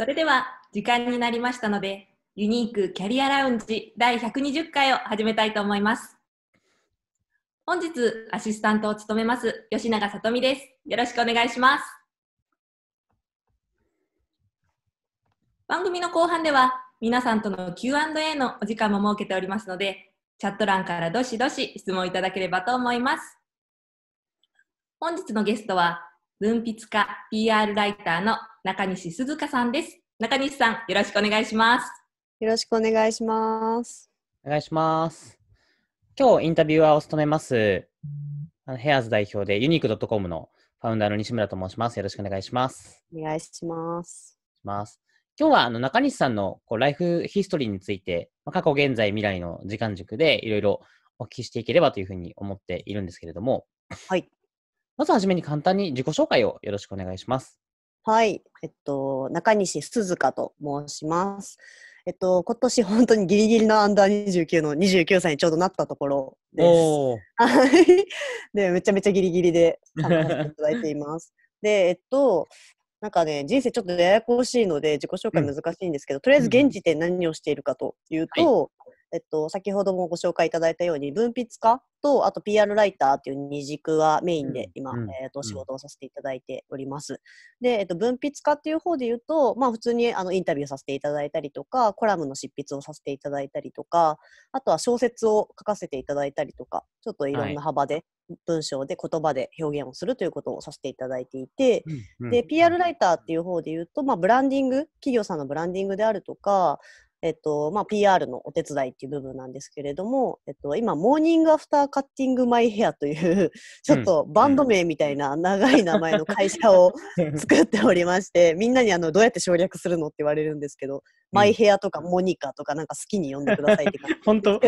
それでは時間になりましたので、ユニークキャリアラウンジ第120回を始めたいと思います。本日アシスタントを務めます吉永さとみです。よろしくお願いします。番組の後半では皆さんとの Q&A のお時間も設けておりますので、チャット欄からどしどし質問いただければと思います。本日のゲストは文筆家、PR ライターの中西鈴香さんです。中西さん、よろしくお願いします。よろしくお願いします。お願いします。今日インタビュアーを務めます、あのヘアーズ代表でユニークドットコムのファウンダーの西村と申します。よろしくお願いします。お願いします。します。今日はあの中西さんのこうライフヒストリーについて、まあ、過去、現在、未来の時間軸でいろいろお聞きしていければというふうに思っているんですけれども、はい。まずはじめに簡単に自己紹介をよろしくお願いします。はい、えっと、中西鈴香と申します。えっと、今年本当にギリギリのアンダー29の29歳にちょうどなったところです。で、めちゃめちゃギリギリで参加していただいています。で、えっと、なんかね、人生ちょっとややこしいので、自己紹介難しいんですけど、うん、とりあえず現時点何をしているかというと、うんはいえっと、先ほどもご紹介いただいたように、文筆家と、あと PR ライターっていう二軸がメインで今、うん、えっと、仕事をさせていただいております。で、えっと、文筆家っていう方で言うと、まあ、普通にあのインタビューさせていただいたりとか、コラムの執筆をさせていただいたりとか、あとは小説を書かせていただいたりとか、ちょっといろんな幅で、はい文章で言葉で表現をするということをさせていただいていて、うんうん、で PR ライターっていう方で言うと、まあ、ブランディング企業さんのブランディングであるとかえっと、まあ、PR のお手伝いっていう部分なんですけれども、えっと、今、モーニングアフターカッティングマイヘアという ちょっとバンド名みたいな長い名前の会社を 作っておりまして、みんなにあの、どうやって省略するのって言われるんですけど、マイヘアとかモニカとかなんか好きに呼んでくださいって感じ。本当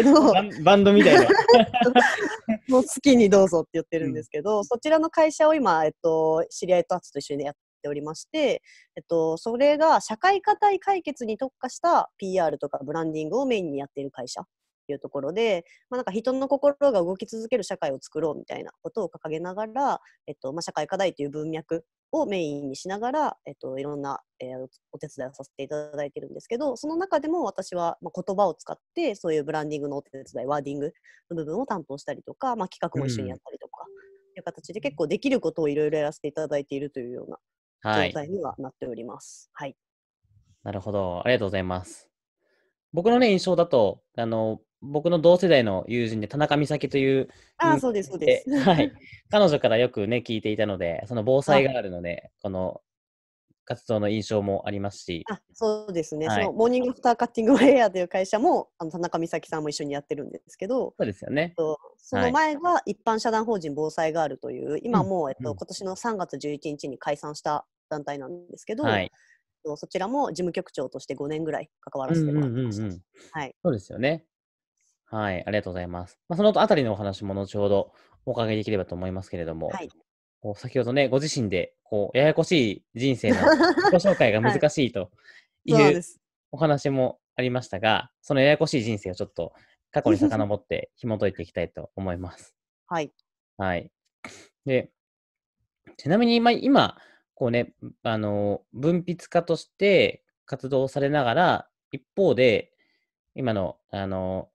バンドみたいな。もう好きにどうぞって言ってるんですけど、うん、そちらの会社を今、えっと、知り合いとあつと一緒にやっておりまして、えっと、それが社会課題解決に特化した PR とかブランディングをメインにやっている会社というところで、まあ、なんか人の心が動き続ける社会を作ろうみたいなことを掲げながら、えっとまあ、社会課題という文脈をメインにしながら、えっと、いろんな、えー、お手伝いをさせていただいてるんですけどその中でも私は、まあ、言葉を使ってそういうブランディングのお手伝いワーディングの部分を担当したりとか、まあ、企画も一緒にやったりとか、うん、いう形で結構できることをいろいろやらせていただいているというような状態にはなっております。はい。なるほど。ありがとうございます。僕のね、印象だと、あの、僕の同世代の友人で田中美咲という。あそうです、そうです。はい。彼女からよくね、聞いていたので、その防災があるので、はい、この活動の印象もありますし。あそうですね、はい、そのモーニングスターカッティングウェアという会社もあの田中美咲さんも一緒にやってるんですけど、そうですよね、えっと、その前が一般社団法人防災ガールという、はい、今もう、えっと、うん、今年の3月11日に解散した団体なんですけど、はい、そちらも事務局長として5年ぐらい関わらせてもらってました。はい、そうですよね。はい、ありがとうございます。まあ、そのあたりのお話も後ほどお伺いできればと思いますけれども、はい、こう先ほどね、ご自身でこうややこしい人生の 自己紹介が難しいというはい、お話もありましたが、そのややこしい人生をちょっと過去に遡って 紐解いていきたいと思います。はい。はい。で、ちなみに今こうね、あの、文筆家として活動されながら、一方で、今の、あの、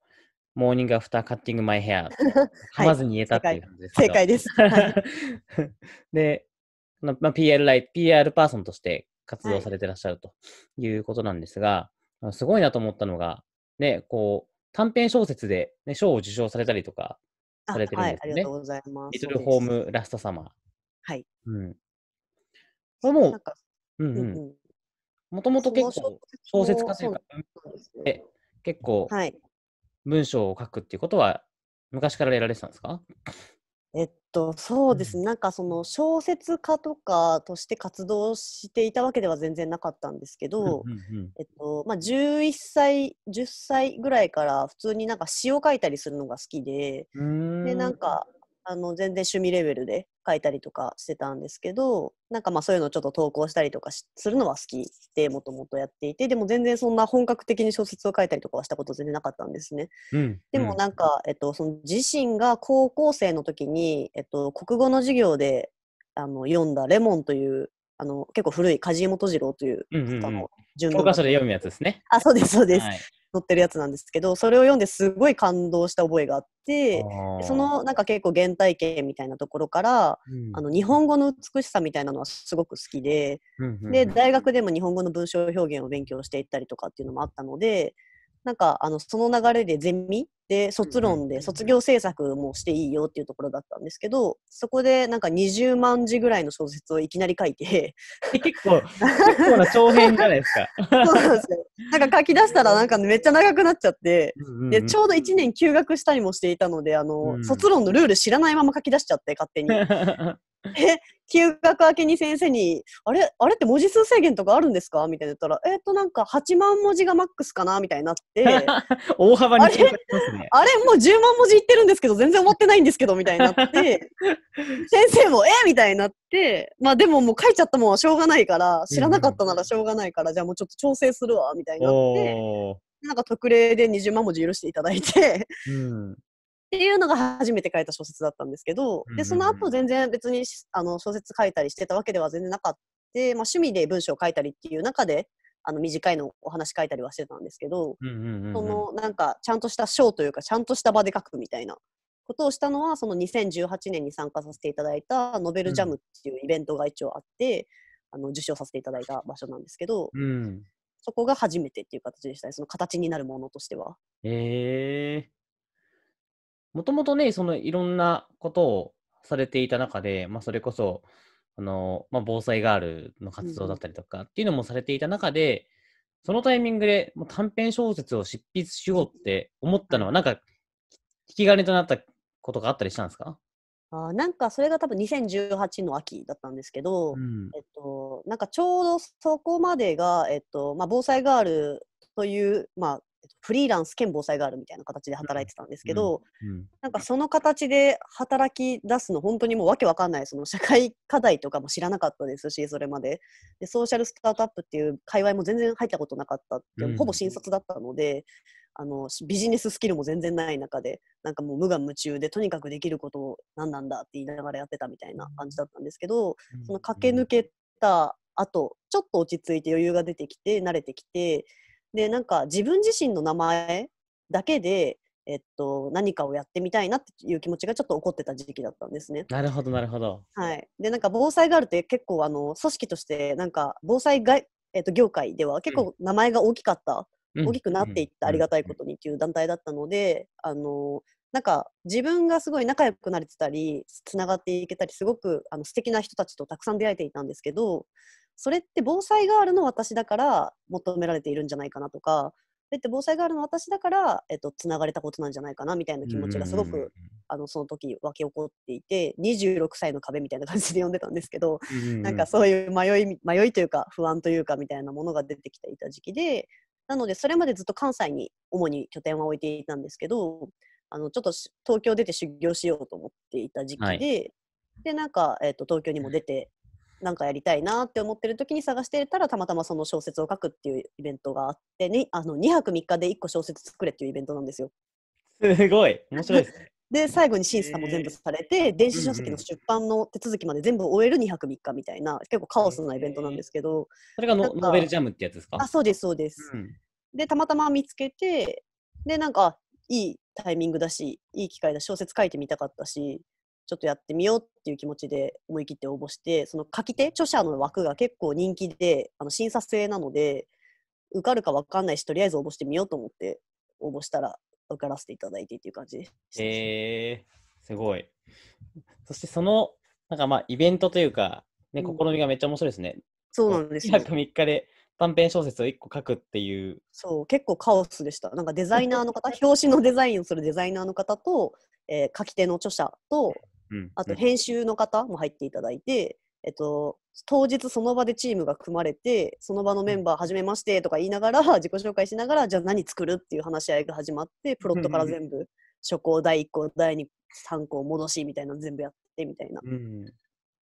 モーニングアフターカッティングマイヘア、はまずに言えたっていう感じです正解です。で、まあ、PR ライ、PR パーソンとして活動されてらっしゃるということなんですが、はい、すごいなと思ったのが、ね、こう、短編小説で、ね、賞を受賞されたりとかされてるんですね。はい、ありがとうございます。リトルホームラストサマー。はい。うん。もううん。うんもともと結構小説家というか、結構文章を書くっていうことは昔からやられてたんですかえっと、そうですね、なんかその小説家とかとして活動していたわけでは全然なかったんですけど、えっとまあ、11歳、10歳ぐらいから普通になんか詩を書いたりするのが好きで、でなんかあの全然趣味レベルで書いたりとかしてたんですけど、なんかまあそういうのをちょっと投稿したりとかするのは好きでもともとやっていて、でも全然そんな本格的に小説を書いたりとかはしたこと全然なかったんですね。うん、でもなんか、うん、えっと、その自身が高校生の時に、えっと、国語の授業であの読んだ「レモン」というあの結構古い梶本次郎という方の順番、うんうん、教科書で読むやつですね。あそうですそうです、はい、載ってるやつなんですけどそれを読んですごい感動した覚えがあってそのなんか結構原体験みたいなところから、うん、あの日本語の美しさみたいなのはすごく好きでうんうんうん、で大学でも日本語の文章表現を勉強していったりとかっていうのもあったのでなんかあのその流れでゼミで、卒論で卒業制作もしていいよっていうところだったんですけど、そこでなんか20万字ぐらいの小説をいきなり書いて。結構、結構な長編じゃないですか。そうなんですよ。なんか書き出したらなんかめっちゃ長くなっちゃって、で、ちょうど1年休学したりもしていたので、あの、うん、卒論のルール知らないまま書き出しちゃって、勝手に。え休学明けに先生に、あれあれって文字数制限とかあるんですかみたいな言ったら、えっ、ー、と、なんか8万文字がマックスかなみたいになって。大幅に、ね、あれあれもう10万文字いってるんですけど、全然終わってないんですけど、みたいになって。先生も、えー、みたいになって、まあでももう書いちゃったもんはしょうがないから、知らなかったならしょうがないから、じゃあもうちょっと調整するわ、みたいになって。なんか特例で20万文字許していただいて、うん、っていうのが初めて書いた小説だったんですけど、で、その後全然別にあの小説書いたりしてたわけでは全然なかった。まあ、趣味で文章を書いたりっていう中で、あの短いのお話書いたりはしてたんですけど、うんうんうんうん、そのなんかちゃんとした章というかちゃんとした場で書くみたいなことをしたのはその2018年に参加させていただいたノベルジャムっていうイベントが一応あって、うん、あの受賞させていただいた場所なんですけど、うん、そこが初めてっていう形でしたねその形になるものとしては。えー、もともとね、そのいろんなことをされていた中で、まあ、それこそ、あの、まあ、防災ガールの活動だったりとかっていうのもされていた中で、そのタイミングで短編小説を執筆しようって思ったのは、なんか、引き金となったことがあったりしたんですかあなんかそれが多分2018の秋だったんですけど、うん、えっと、なんかちょうどそこまでが、えっとまあ、防災ガールという、まあ、フリーランス兼防災があるみたいな形で働いてたんですけど、うんうん、なんかその形で働き出すの本当にもうわけわかんないその社会課題とかも知らなかったですしそれまででソーシャルスタートアップっていう界隈も全然入ったことなかったっうん、ほぼ新卒だったので。あのビジネススキルも全然ない中でなんかもう無我夢中でとにかくできることを何なんだって言いながらやってたみたいな感じだったんですけど、その駆け抜けたあとちょっと落ち着いて余裕が出てきて慣れてきてでなんか自分自身の名前だけで、えっと、何かをやってみたいなっていう気持ちがちょっと起こってた時期だったんですね。なるほどなるほど。はい、でなんか防災があるって結構あの組織としてなんか防災が、えっと、業界では結構名前が大きかった、うん、大きくなっていったありがたいことにっていう団体だったので、あのなんか自分がすごい仲良くなれてたりつながっていけたりすごくあの素敵な人たちとたくさん出会えていたんですけどそれって防災ガールの私だから求められているんじゃないかなとか、それって防災ガールの私だから、えっと、つながれたことなんじゃないかなみたいな気持ちがすごく、あのその時沸き起こっていて26歳の壁みたいな感じで呼んでたんですけど、うなんかそういう迷い迷いというか不安というかみたいなものが出てきていた時期でなのでそれまでずっと関西に主に拠点は置いていたんですけどあのちょっと東京出て修行しようと思っていた時期で、はい、でなんか、えと東京にも出てなんかやりたいなって思ってる時に探してたらたまたまその小説を書くっていうイベントがあってねあの2泊3日で1個小説作れっていうイベントなんですよ。すごい面白いですね。で最後に審査も全部されて、えー、電子書籍の出版の手続きまで全部終える2泊3日みたいな結構カオスなイベントなんですけど、えー、それがノーベルジャムってやつですかあそうですそうです、うん、でたまたま見つけてでなんかいいタイミングだしいい機会だ小説書いてみたかったしちょっとやってみようっていう気持ちで思い切って応募してその書き手著者の枠が結構人気であの審査制なので受かるか分かんないしとりあえず応募してみようと思って応募したら受からせていただいてっていう感じでへえー、すごい。そしてそのなんかまあイベントというか、ね、試みがめっちゃ面白いですね。うん、そうなんですよ。2 3日で短編小説を1個書くっていう。そう、結構カオスでした。なんかデザイナーの方、表紙のデザインをするデザイナーの方と、えー、書き手の著者と、あと編集の方も入っていただいて、えっと、当日その場でチームが組まれてその場のメンバーはじめましてとか言いながら自己紹介しながらじゃあ何作るっていう話し合いが始まってプロットから全部初稿第1稿第2三3項戻しみたいな全部やってみたいな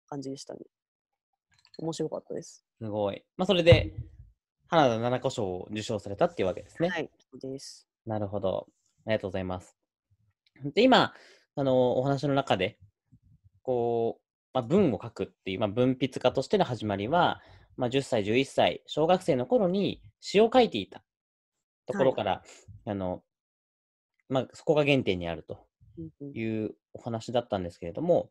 感じでしたね。面白かったです。すごい。まあ、それで花田七子賞を受賞されたっていうわけですね。はい、そうです。なるほど。ありがとうございます。で、今、あの、お話の中で、こう、まあ、文を書くっていう、まあ、文筆家としての始まりは、まあ、10歳、11歳、小学生の頃に詩を書いていたところから、はい、あの、まあ、そこが原点にあるというお話だったんですけれども、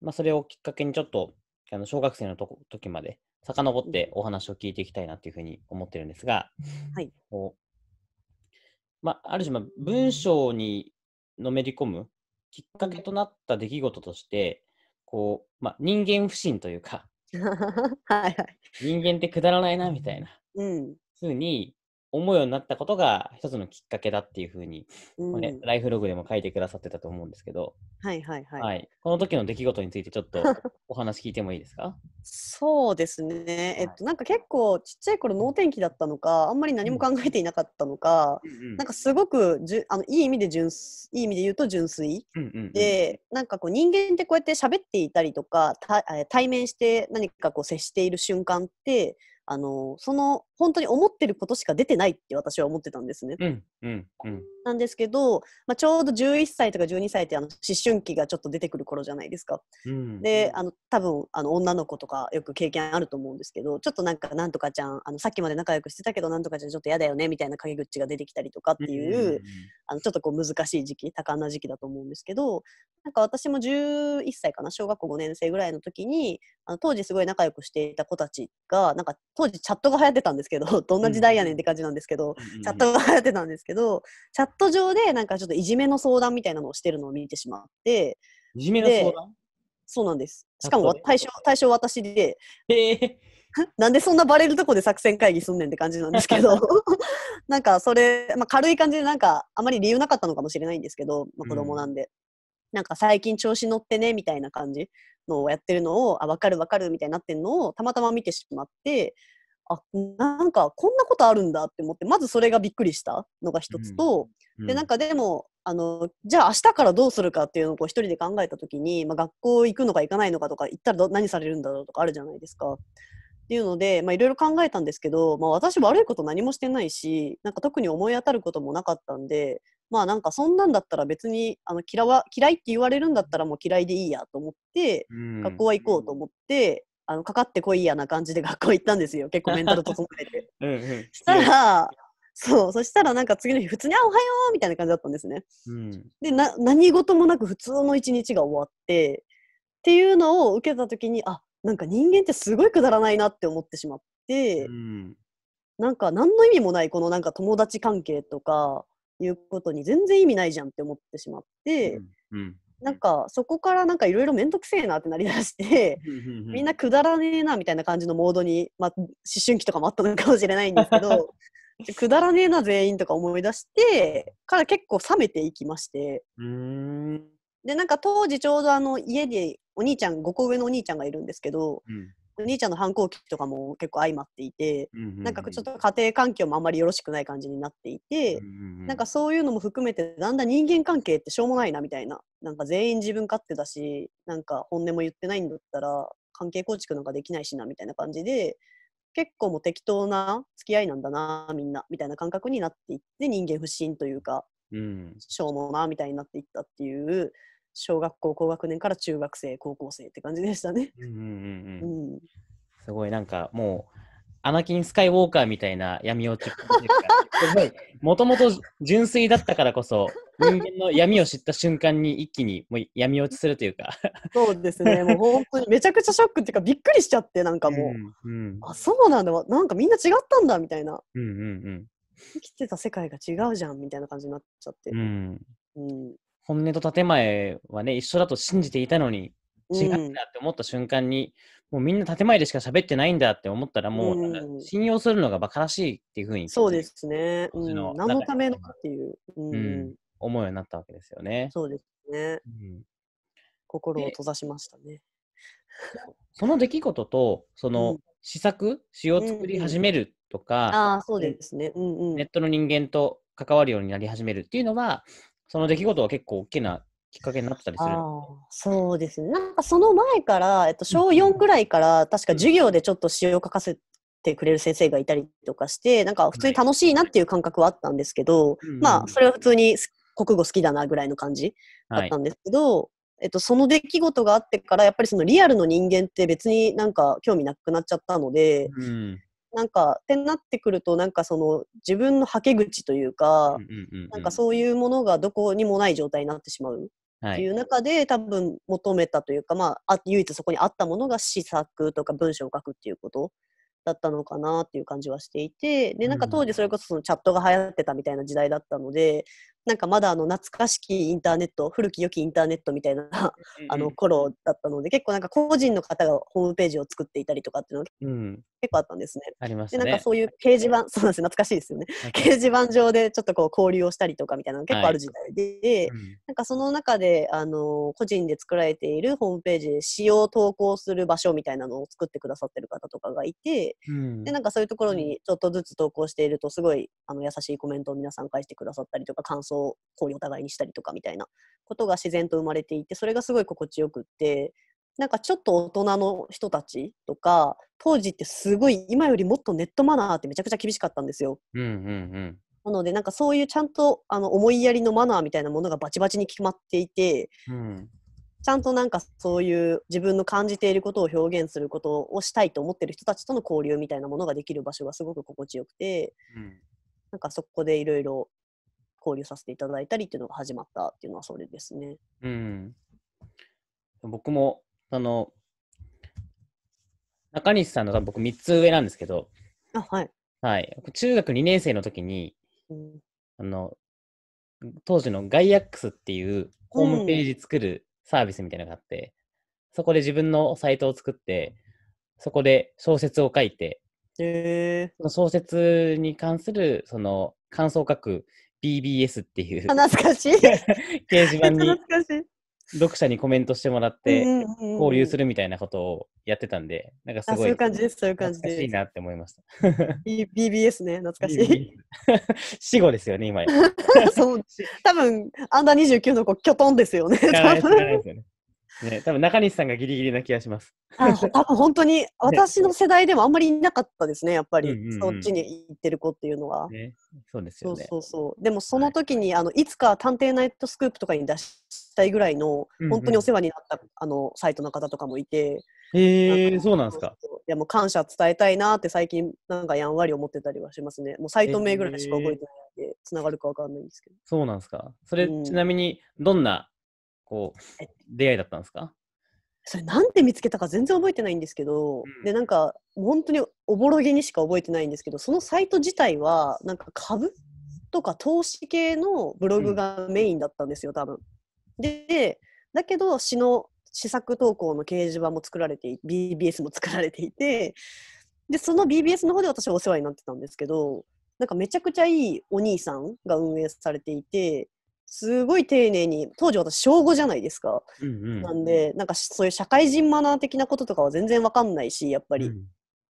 まあ、それをきっかけにちょっと、あの小学生のと時まで遡ってお話を聞いていきたいなというふうに思ってるんですが、はい。こうまあ、ある種、まあ、文章にのめり込むきっかけとなった出来事として、こう、ま人間不信というか、はいはい、人間ってくだらないなみたいな、うん、ふうに思うようになったことが一つのきっかけだっていうふうに、うんね、ライフログでも書いてくださってたと思うんですけど、はいはいはい、はい、この時の出来事についてちょっと お話聞いてもいいですかそうですね、えっと、なんか結構ちっちゃい頃脳天気だったのかあんまり何も考えていなかったのか、うん、なんかすごくじゅあのいい意味で純いい意味で言うと純粋、うんうんうん、でなんかこう人間ってこうやって喋っていたりとか対面して何かこう接している瞬間ってあのその本当に思ってることしか出てないって私は思ってたんですね。うんうんうん、なんですけど、まあ、ちょうど11歳とか12歳ってあの思春期がちょっと出てくる頃じゃないですか。うん、であの多分あの女の子とかよく経験あると思うんですけどちょっとなんかなんとかちゃんあのさっきまで仲良くしてたけどなんとかちゃんちょっと嫌だよねみたいな陰口が出てきたりとかっていううんうんうん、あのちょっとこう難しい時期多感な時期だと思うんですけどなんか私も11歳かな小学校5年生ぐらいの時にあの当時すごい仲良くしていた子たちがなんか当時チャットが流行ってたんですですけど どんな時代やねんって感じなんですけど、チャットがやってたんですけどチャット上でなんかちょっといじめの相談みたいなのをしてるのを見てしまっていじめの相談そうなんですしかも対象対象私で、えー、なんでそんなバレるとこで作戦会議すんねんって感じなんですけど なんかそれ、まあ、軽い感じでなんかあまり理由なかったのかもしれないんですけど、まあ、子供なんで、うん、なんか最近調子乗ってねみたいな感じのをやってるのをあ分かる分かるみたいになってるのをたまたま見てしまってあなんかこんなことあるんだって思ってまずそれがびっくりしたのが一つと、うんうん、でなんかでもあのじゃあ明日からどうするかっていうのをこう一人で考えた時に、まあ、学校行くのか行かないのかとか行ったら何されるんだろうとかあるじゃないですか。っていうのでいろいろ考えたんですけど、まあ、私悪いこと何もしてないしなんか特に思い当たることもなかったんでまあなんかそんなんだったら別にあの嫌わ嫌いって言われるんだったらもう嫌いでいいやと思って、学校は行こうと思って、あのかかってこいやな感じで学校行ったんですよ結構メンタル整えて うん、したら、そうそしたらなんか次の日普通に「おはよう」みたいな感じだったんですね、うん、でな何事もなく普通の一日が終わってっていうのを受けた時にあなんか人間ってすごいくだらないなって思ってしまって、うん、なんか何の意味もないこのなんか友達関係とかいうことに全然意味ないじゃんって思ってしまって、うんうん、なんかそこからなんかいろいろ面倒くせえなってなりだしてみんなくだらねえなみたいな感じのモードに、まあ、思春期とかもあったのかもしれないんですけど くだらねえな全員とか思い出してから結構冷めていきましてでなんか当時ちょうどあの家でお兄ちゃん5個上のお兄ちゃんがいるんですけど、うんお兄ちゃんの反抗期とかも結構相まっていて、うんうんうん、なんかちょっと家庭環境もあんまりよろしくない感じになっていて、うんうん、なんかそういうのも含めてだんだん人間関係ってしょうもないなみたいななんか全員自分勝手だしなんか本音も言ってないんだったら関係構築なんかできないしなみたいな感じで結構もう適当な付き合いなんだなみんなみたいな感覚になっていって人間不信というか、うん、しょうもなみたいになっていったっていう小学校高学年から中学生高校生って感じでしたね。すごいなんかもうアナキン・スカイウォーカーみたいな闇落ちすもともと純粋だったからこそ、人間の闇を知った瞬間に一気にもう闇落ちするというか。そうですね、もう本当にめちゃくちゃショックっていうか、びっくりしちゃって、なんかもう、うんうん、あ、そうなんだ、なんかみんな違ったんだみたいな、生きてた世界が違うじゃんみたいな感じになっちゃって。うん、うん本音と建前はね、一緒だと信じていたのに、違うんだって思った瞬間に、もうみんな建前でしか喋ってないんだって思ったら、もう、信用するのが馬鹿らしいっていうふうに、そうですね。何のためのっていう、うん、思うようになったわけですよね。そうですね。うん、心を閉ざしましたね。その出来事と、その、試作、詩を作り始めるとか、あそうですね、うんうん、ネットの人間と関わるようになり始めるっていうのは、その出来事は結構大きなきっかけになったりするそうですね。なんかその前から、えっと、小4くらいから、確か授業でちょっと詩を書かせてくれる先生がいたりとかして、なんか普通に楽しいなっていう感覚はあったんですけど、まあ、それは普通に国語好きだなぐらいの感じだったんですけど、はいえっと、その出来事があってからやっぱりそのリアルの人間って別になんか興味なくなっちゃったので、なんかってなってくるとなんかその自分のはけ口というか、なんかそういうものがどこにもない状態になってしまうっていう中で、多分求めたというか、まあ、唯一そこにあったものが試作とか文章を書くっていうことだったのかなっていう感じはしていてでなんか当時それこそそのチャットが流行ってたみたいな時代だったので、なんかまだあの懐かしきインターネット古き良きインターネットみたいな あの頃だったので、結構なんか個人の方がホームページを作っていたりとかっていうのが結構あったんですね。うん、ありましたね。でなんかそういう掲示板、そうなんです懐かしいですよね。掲示板上でちょっとこう交流をしたりとかみたいなのが結構ある時代で、はい、なんかその中であの個人で作られているホームページで使用投稿する場所みたいなのを作ってくださってる方とかがいて、うん、でなんかそういうところにちょっとずつ投稿しているとすごいあの優しいコメントを皆さん返してくださったりとか感想想氷お互いにしたりとかみたいなことが自然と生まれていてそれがすごい心地よくってなんかちょっと大人の人たちとか当時ってすごい今よりもっとネットマナーってめちゃくちゃ厳しかったんですよ。うんうんうんなのでなんかそういうちゃんとあの思いやりのマナーみたいなものがバチバチに決まっていて、うん、ちゃんとなんかそういう自分の感じていることを表現することをしたいと思ってる人たちとの交流みたいなものができる場所がすごく心地よくて、うん、なんかそこでいろいろ交流させていただいたりっていうのが始まったっていうのはそれですね。うん、僕もあの中西さんの多僕3つ上なんですけど、あはい、はい、中学2年生の時に、うん、あの当時のガイアックスっていうホームページ作るサービスみたいなのがあって、うん、そこで自分のサイトを作ってそこで小説を書いて、えー、その小説に関するその感想を書く BBS っていう懐かしい 掲示板に読者にコメントしてもらって、交流するみたいなことをやってたんで、なんかすごい、そういう感じです、いしいなって思いました。BBS ね、懐かしい。死後ですよね、今 そう、多分アンダー29の子、きょとんですよね。知らないですよね。ね、多分中西さんがギリギリな気がします。あ多分本当に 私の世代でもあんまりいなかったですね、やっぱり、うそっちに行ってる子っていうのは。ね、そうですよね。そうそうでもその時に、はい、あのいつか探偵ナイトスクープとかに出したいぐらいの、本当にお世話になったあのサイトの方とかもいて。へえー、そうなんですか。いやもう感謝伝えたいなって最近なんかやんわり思ってたりはしますね。もうサイト名ぐらいしか覚えてないんで、つ、な、がるかわかんないんですけど。そうなんですか。それ、うん、ちなみにどんなこう、出会いだったんですかそれなんて見つけたか全然覚えてないんですけど、うん、でなんか本当におぼろげにしか覚えてないんですけどそのサイト自体はなんか株とか投資系のブログがメインだったんですよ、うん、多分。でだけど詩の試作投稿の掲示板も作られて BBS も作られていてでその BBS の方で私はお世話になってたんですけどなんかめちゃくちゃいいお兄さんが運営されていてすごい丁寧に当時私小5じゃないですか、うんうん、なんでなんかそういう社会人マナー的なこととかは全然わかんないしやっぱり、うん、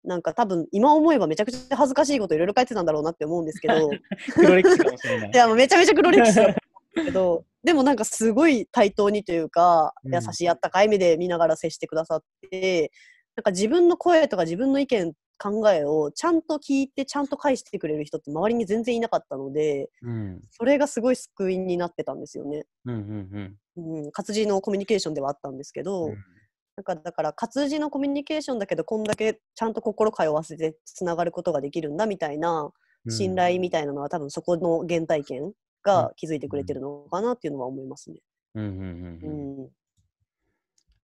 なんか多分今思えばめちゃくちゃ恥ずかしいこといろいろ書いてたんだろうなって思うんですけど 黒歴史 いやめちゃめちゃ黒歴史だけど でもなんかすごい対等にというか、優しいあったかい目で見ながら接してくださってなんか自分の声とか自分の意見考えをちゃんと聞いてちゃんと返してくれる人って周りに全然いなかったので、うん、それがすごい救いになってたんですよね。うんうんうんうん、活字のコミュニケーションではあったんですけど、うん、なんかだから活字のコミュニケーションだけどこんだけちゃんと心通わせてつながることができるんだみたいな信頼みたいなのは、多分そこの原体験が気づいてくれてるのかなっていうのは思いますね。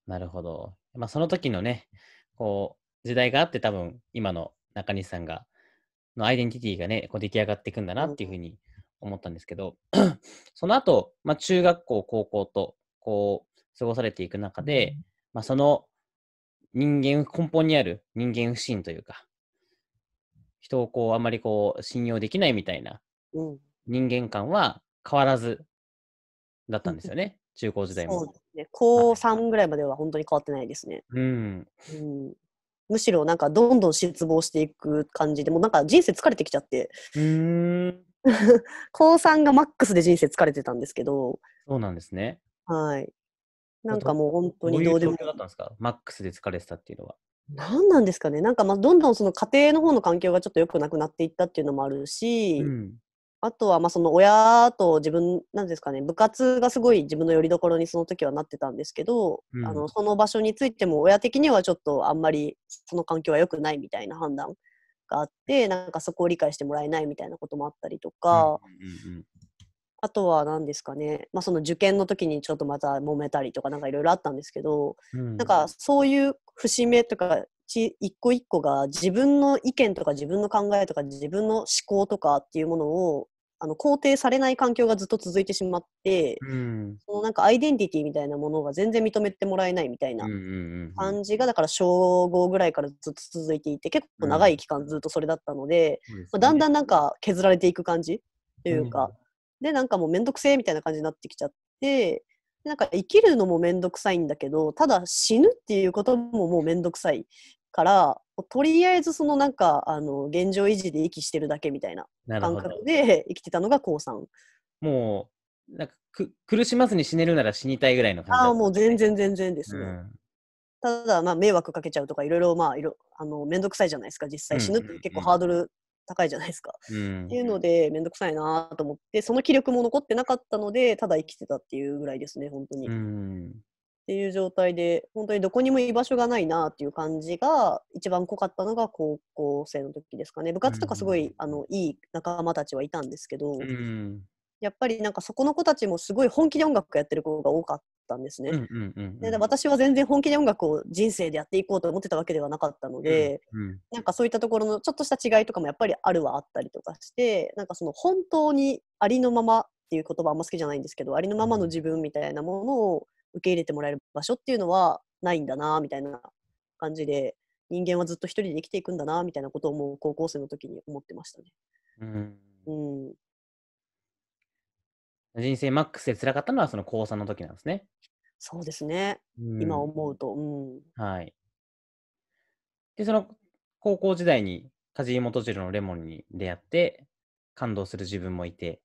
なるほど。まあ、その時のねこう時代があって多分今の中西さんがのアイデンティティがねこう出来上がっていくんだなっていうふうに思ったんですけど その後、まあ中学校高校とこう過ごされていく中で、まあ、その人間根本にある人間不信というか人をこうあまりこう信用できないみたいな人間観は変わらずだったんですよね、中高時代も。そうですね、高3ぐらいまでは本当に変わってないですね。はい、うん、うんむしろなんかどんどん失望していく感じでもうなんか人生疲れてきちゃって 高3がマックスで人生疲れてたんですけどそうなんですねはいなんかもう本当にどうでもいいだったんですかマックスで疲れてたっていうのは何なんですかねなんかまあどんどんその家庭の方の環境がちょっと良くなくなっていったっていうのもあるし、うあとは、まあ、その親と自分、なんですかね、部活がすごい自分の拠り所にその時はなってたんですけど、うん、あの、その場所についても親的にはちょっとあんまりその環境は良くないみたいな判断があって、なんかそこを理解してもらえないみたいなこともあったりとか、うんうんうん、あとは何ですかね、まあ、その受験の時にちょっとまた揉めたりとか、なんかいろいろあったんですけど、うん、なんかそういう節目とか一一個一個が自分の意見とか自分の考えとか自分の思考とかっていうものをあの肯定されない環境がずっと続いてしまって、うん、そのなんかアイデンティティみたいなものが全然認めてもらえないみたいな感じがだから小5ぐらいからずっと続いていて結構長い期間ずっとそれだったので、うん、まあ、だんだんなんか削られていく感じというか、うん、でなんかもう面倒くせえみたいな感じになってきちゃってなんか生きるのも面倒くさいんだけどただ死ぬっていうことももう面倒くさいからとりあえずそのなんかあの現状維持で息してるだけみたいな感覚で生きてたのが高三。もうなんかく苦しまずに死ねるなら死にたいぐらいの感じ、ね、ああもう全然全然ですね。うんただ、まあ、迷惑かけちゃうとか、いろいろ、まあ、いろ、あの、めんどくさいじゃないですか、実際死ぬって結構ハードル高いじゃないですか。うん、っていうので、めんどくさいなと思って、その気力も残ってなかったので、ただ生きてたっていうぐらいですね、本当に。うん、っていう状態で本当にどこにも居場所がないなっていう感じが一番濃かったのが高校生の時ですかね部活とかすごい、うん、あのいい仲間たちはいたんですけど、うん、やっぱりなんかそこの子たちもすごい本気で音楽やってる子が多かったんですね、で私は全然本気で音楽を人生でやっていこうと思ってたわけではなかったので、うん、なんかそういったところのちょっとした違いとかもやっぱりあるはあったりとかしてなんかその本当にありのままっていう言葉あんま好きじゃないんですけどありのままの自分みたいなものを受け入れてもらえる場所っていうのはないんだなみたいな感じで人間はずっと一人で生きていくんだなみたいなことをもう高校生の時に思ってましたね。うん、うん、人生マックスで辛かったのはその高3の時なんですね。そうですね、うん、今思うと。うん、はいでその高校時代に梶井元次郎のレモンに出会って感動する自分もいて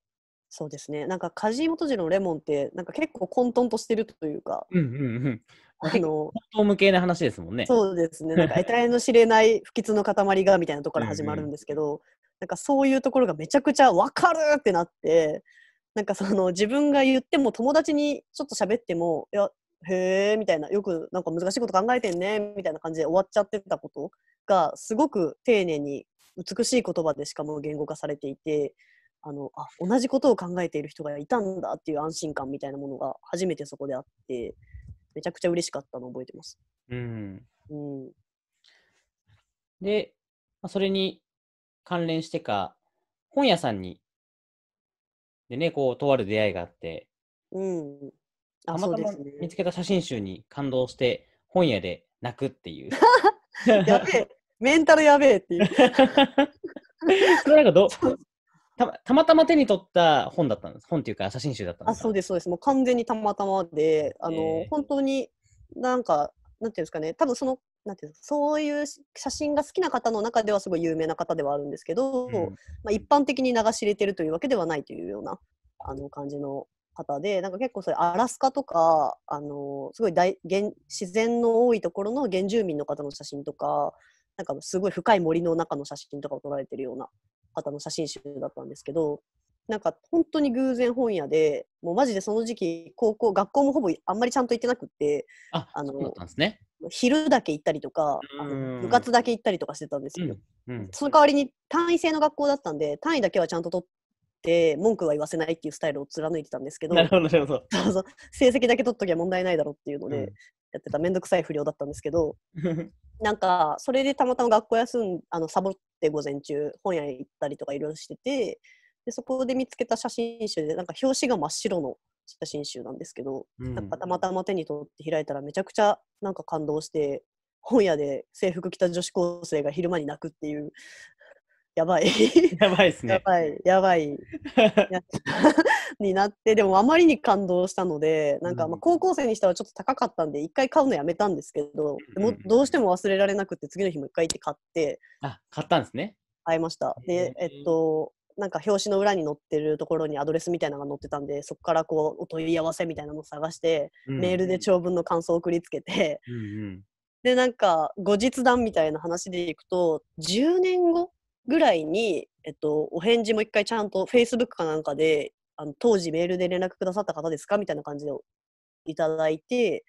そうですね。なんか梶本次のレモンってなんか結構混沌としてるというか、うんうんうん、あの混沌無形な話ですもんね。そうですね。なんか得体の知れない不吉の塊がみたいなところから始まるんですけど、うんうん、なんかそういうところがめちゃくちゃわかるってなって、なんかその自分が言っても友達にちょっと喋ってもいやへえみたいなよくなんか難しいこと考えてんねみたいな感じで終わっちゃってたことがすごく丁寧に美しい言葉でしかも言語化されていて。あのあ同じことを考えている人がいたんだっていう安心感みたいなものが初めてそこであってめちゃくちゃ嬉しかったのを覚えてます。うん、うん、で、まあ、それに関連してか本屋さんにでねこうとある出会いがあって、うん、あたまたま見つけた写真集に感動して本屋で泣くっていう。やべえメンタルやべえっていう。それなんかどたたまたま手に取った本だったんです。本っていうか、写真集だったんですあ、そうです、そうです。もう完全にたまたまで、あの、えー、本当になんか、なんていうんですかね、多分その、なんていうそういう写真が好きな方の中ではすごい有名な方ではあるんですけど、うん、まあ、一般的に流し入れてるというわけではないというようなあの感じの方でなんか結構それアラスカとかあのすごい大原自然の多いところの原住民の方の写真とかなんかすごい深い森の中の写真とかを撮られてるような方の写真集だったんですけどなんか本当に偶然本屋でもうマジでその時期高校学校もほぼあんまりちゃんと行ってなくってあの、ね、昼だけ行ったりとかあの部活だけ行ったりとかしてたんですよ、うんうん、その代わりに単位制の学校だったんで単位だけはちゃんと取って文句は言わせないっていうスタイルを貫いてたんですけど成績だけ取っときゃ問題ないだろっていうので、うん、やってた面倒くさい不良だったんですけどなんかそれでたまたま学校休んあのサボって午前中本屋行ったりとかいろいろしててでそこで見つけた写真集でなんか表紙が真っ白の写真集なんですけど、うん、なんかたまたま手に取って開いたらめちゃくちゃなんか感動して本屋で制服着た女子高生が昼間に泣くっていうやばい やばいですね。やばい、やばい。になって、でもあまりに感動したので、なんかまあ高校生にしたらちょっと高かったんで、一回買うのやめたんですけど、もどうしても忘れられなくて、次の日も一回行って買って。あ、買ったんですね。会いました。で、えっと、なんか表紙の裏に載ってるところにアドレスみたいなのが載ってたんでそこからこうお問い合わせみたいなのを探して、うん、メールで長文の感想を送りつけて、うんうん、でなんか後日談みたいな話でいくと10年後ぐらいに、えっと、お返事も一回ちゃんと Facebook かなんかで、あの当時メールで連絡くださった方ですかみたいな感じでいただいて、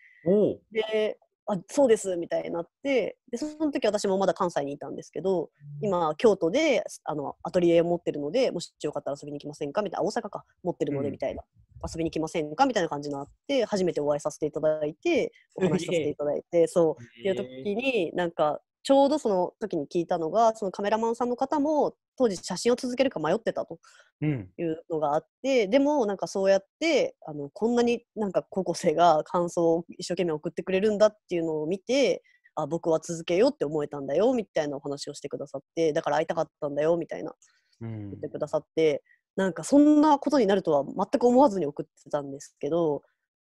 で、あそうですみたいになってでその時私もまだ関西にいたんですけど今京都であのアトリエを持ってるのでもしよかったら遊びに来ませんかみたいな大阪か持ってるのでみたいな、うん、遊びに来ませんかみたいな感じになって初めてお会いさせていただいてお話しさせていただいてそうっていう時になんかちょうどその時に聞いたのがそのカメラマンさんの方も当時写真を続けるか迷ってたというのがあって、うん、でもなんかそうやってあのこんなになんか高校生が感想を一生懸命送ってくれるんだっていうのを見てあ僕は続けようって思えたんだよみたいなお話をしてくださってだから会いたかったんだよみたいな言ってくださって、うん、なんかそんなことになるとは全く思わずに送ってたんですけど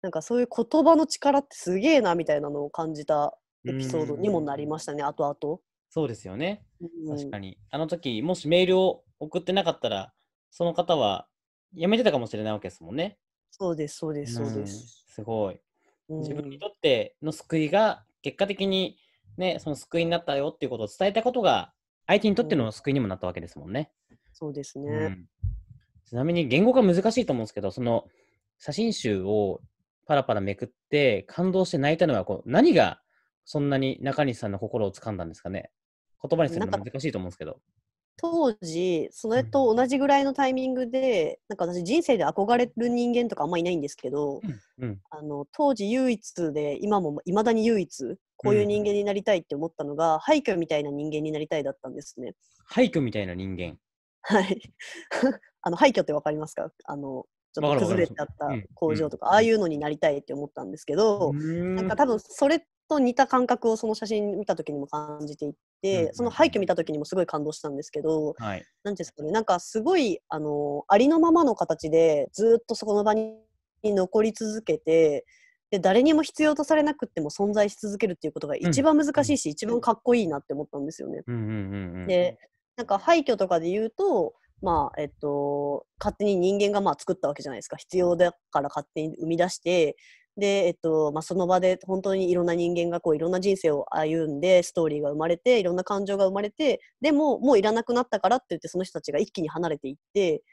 なんかそういう言葉の力ってすげえなみたいなのを感じたエピソードにもなりましたね、後々。そうですよね。確かに。あの時、もしメールを送ってなかったら、その方は辞めてたかもしれないわけですもんね。そうです、そうです、そうです。すごい。自分にとっての救いが、結果的に、ね、その救いになったよっていうことを伝えたことが、相手にとっての救いにもなったわけですもんね。そうですね、うん、ちなみに言語が難しいと思うんですけど、その写真集をパラパラめくって感動して泣いたのはこう何がそんなに中西さんの心を掴んだんですかね言葉にするの難しいと思うんですけど。当時、それと同じぐらいのタイミングで、うん、なんか私、人生で憧れる人間とかあんまいないんですけど、うん、あの当時、唯一で、今もいまだに唯一、こういう人間になりたいって思ったのが、うん、廃墟みたいな人間になりたいだったんですね。廃墟みたいな人間はい。あの廃墟ってわかりますかあのちょっと崩れちゃった工場とか、ああいうのになりたいって思ったんですけど、なんか多分それと似た感覚をその写真見た時にも感じていて、うんうん、その廃墟見た時にもすごい感動したんですけど、はい、なんですかねなんかすごいあのありのままの形でずっとそこの場に残り続けてで誰にも必要とされなくても存在し続けるっていうことが一番難しいし、うん、一番かっこいいなって思ったんですよね。うんうんうんうん、でなんか廃墟とかで言うとまあえっと、勝手に人間がまあ作ったわけじゃないですか必要だから勝手に生み出してで、えっとまあ、その場で本当にいろんな人間がこういろんな人生を歩んでストーリーが生まれていろんな感情が生まれてでももういらなくなったからって言ってその人たちが一気に離れていって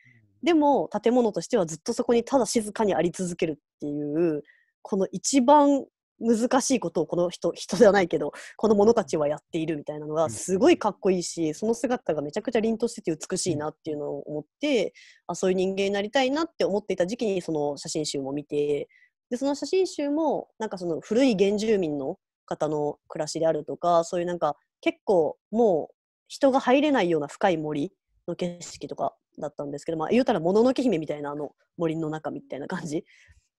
でも建物としてはずっとそこにただ静かにあり続けるっていうこの一番難しいことをこの人人ではないけどこの者たちはやっているみたいなのがすごいかっこいいしその姿がめちゃくちゃ凛としてて美しいなっていうのを思ってあそういう人間になりたいなって思っていた時期にその写真集も見てでその写真集もなんかその古い原住民の方の暮らしであるとかそういうなんか結構もう人が入れないような深い森の景色とかだったんですけど、まあ、言うたら「もののけ姫」みたいなあの森の中みたいな感じ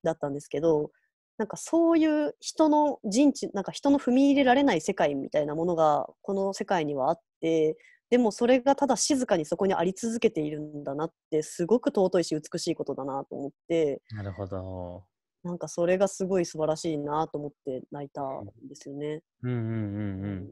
だったんですけどなんかそういう人の人知なんか人の踏み入れられない世界みたいなものがこの世界にはあってでもそれがただ静かにそこにあり続けているんだなってすごく尊いし美しいことだなと思ってなるほどなんかそれがすごい素晴らしいなと思って泣いたんですよね。うんうんうんうん。うん、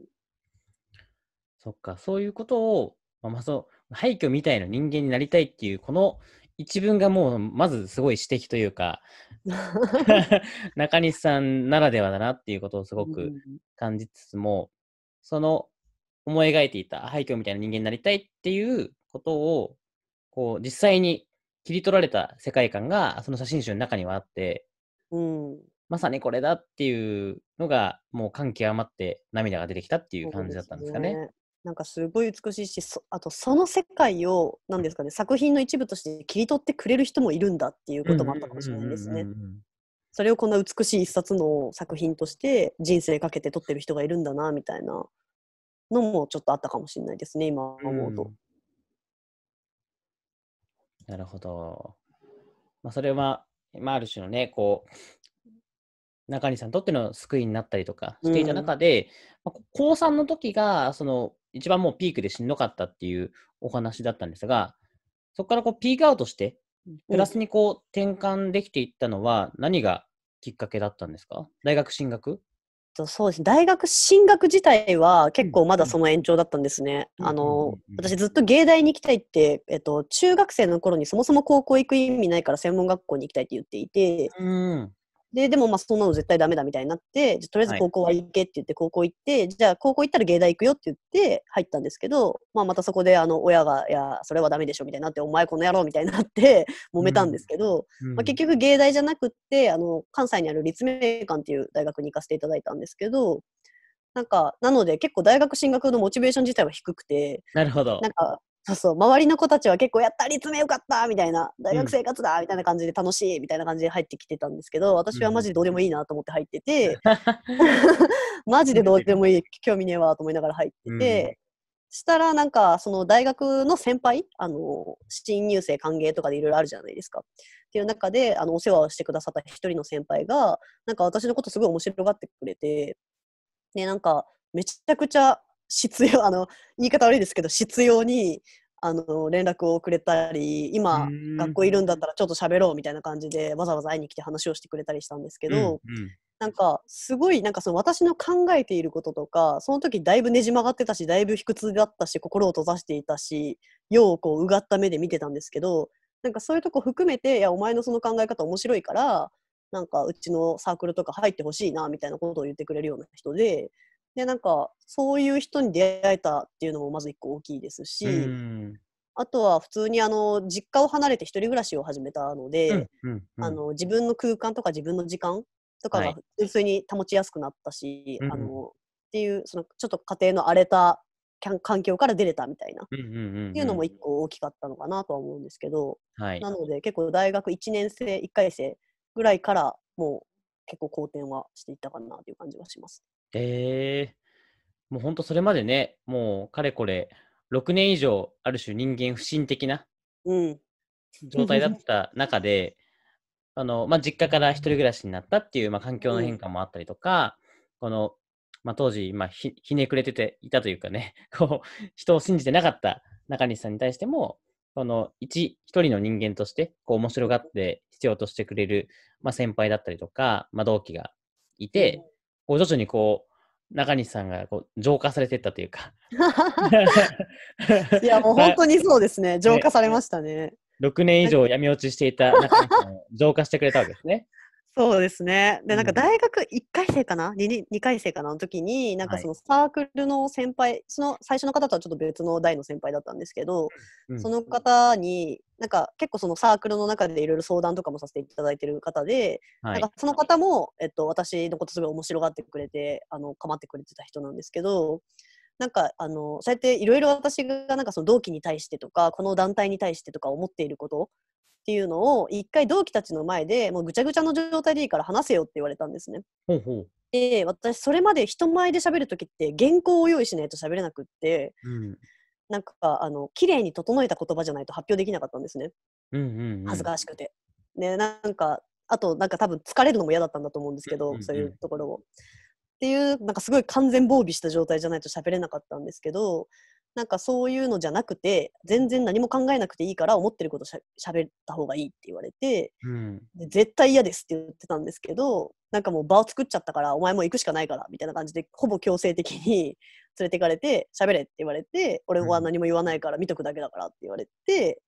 そっか、そういうことを、まあ、まあ、そう、廃墟みたいな人間になりたいっていう、この一文がもう、まずすごい指摘というか、中西さんならではだなっていうことをすごく感じつつも、その思い描いていた廃墟みたいな人間になりたいっていうことを、こう、実際に切り取られた世界観が、その写真集の中にはあって、うん、まさにこれだっていうのがもう感極まって涙が出てきたっていう感じだったんですかね。ねなんかすごい美しいしあとその世界を何ですかね作品の一部として切り取ってくれる人もいるんだっていうこともあったかもしれないですね。それをこんな美しい一冊の作品として人生かけて撮ってる人がいるんだなみたいなのもちょっとあったかもしれないですね今思うと。うなるほど。まあ、それはまあ、ある種のね、こう、中西さんにとっての救いになったりとかしていた中で、うん、まあ、高3の時が、その、一番もうピークでしんどかったっていうお話だったんですが、そこからこうピークアウトして、プラスにこう転換できていったのは、何がきっかけだったんですか大学進学と、そうですね。大学進学自体は結構まだその延長だったんですね。あの、私ずっと芸大に行きたいって、えっと、中学生の頃にそもそも高校行く意味ないから専門学校に行きたいって言っていて、うん、で、でもまあそんなの絶対ダメだみたいになって、じゃとりあえず高校は行けって言って高校行って、はい、じゃあ高校行ったら芸大行くよって言って入ったんですけど、まあまたそこであの親が、いや、それはダメでしょみたいになって、お前この野郎みたいになって揉めたんですけど、うん、まあ、結局芸大じゃなくって、あの、関西にある立命館っていう大学に行かせていただいたんですけど、なんか、なので結構大学進学のモチベーション自体は低くて、なるほど。なんか、そうそう周りの子たちは結構やった立命よかったみたいな大学生活だみたいな感じで楽しいみたいな感じで入ってきてたんですけど私はマジでどうでもいいなと思って入ってて、うん、マジでどうでもいい興味ねえわと思いながら入ってて、うん、したらなんかその大学の先輩あの新入生歓迎とかでいろいろあるじゃないですか。っていう中であのお世話をしてくださった一人の先輩がなんか私のことすごい面白がってくれてでなんかめちゃくちゃ必要 あの言い方悪いですけど必要にあの連絡をくれたり今学校いるんだったらちょっと喋ろうみたいな感じでわざわざ会いに来て話をしてくれたりしたんですけど、うんうん、なんかすごいなんかその私の考えていることとかその時だいぶねじ曲がってたしだいぶ卑屈だったし心を閉ざしていたしようこううがった目で見てたんですけどなんかそういうとこ含めていやお前のその考え方面白いからなんかうちのサークルとか入ってほしいなみたいなことを言ってくれるような人ででなんかそういう人に出会えたっていうのもまず一個大きいですし、あとは普通にあの実家を離れて1人暮らしを始めたので、あの自分の空間とか自分の時間とかが普通に保ちやすくなったし、はい、あのっていうそのちょっと家庭の荒れた環境から出れたみたいな、っていうのも一個大きかったのかなとは思うんですけど、はい、なので結構大学1年生1回生ぐらいからもう結構好転はしていったかなという感じはします。えもう本当それまでね、もうかれこれ6年以上ある種人間不信的なうん。状態だった中で、あの、まあ、実家から一人暮らしになったっていう、まあ、環境の変化もあったりとか、この、まあ、当時、まあひ、ひねくれてていたというかね、こう、人を信じてなかった中西さんに対しても、この、一、一人の人間として、こう、面白がって必要としてくれる、まあ、先輩だったりとか、まあ、同期がいて、こう徐々にこう、中西さんがこう浄化されていったというか。いや、もう本当にそうですね。浄化されましたね。ね6年以上闇落ちしていた中西さんを浄化してくれたわけですね。そうですね。で、なんか大学1回生かな、うん、2, 2回生かなの時に、なんかそのサークルの先輩、はい、その最初の方とはちょっと別の大の先輩だったんですけど、うん、その方に、なんか結構そのサークルの中でいろいろ相談とかもさせていただいてる方で、はい、なんかその方も、えっと、私のことすごい面白がってくれて、あの、構ってくれてた人なんですけど、なんかあのそうやっていろいろ私がなんかその同期に対してとかこの団体に対してとか思っていることっていうのを一回同期たちの前でもうぐちゃぐちゃの状態でいいから話せよって言われたんですね。ほうほうで私それまで人前で喋る時って原稿を用意しないと喋れなくって、うん、なんかあの綺麗に整えた言葉じゃないと発表できなかったんですね、うんうんうん、恥ずかしくて。ね、なんかあとなんか多分疲れるのも嫌だったんだと思うんですけど、うんうん、そういうところを。っていうなんかすごい完全防備した状態じゃないと喋れなかったんですけどなんかそういうのじゃなくて、全然何も考えなくていいから思ってることしゃ喋った方がいいって言われて、うん、絶対嫌ですって言ってたんですけど、なんかもう場を作っちゃったから、お前も行くしかないからみたいな感じで、ほぼ強制的に連れてかれて、喋れって言われて、俺は何も言わないから見とくだけだからって言われて、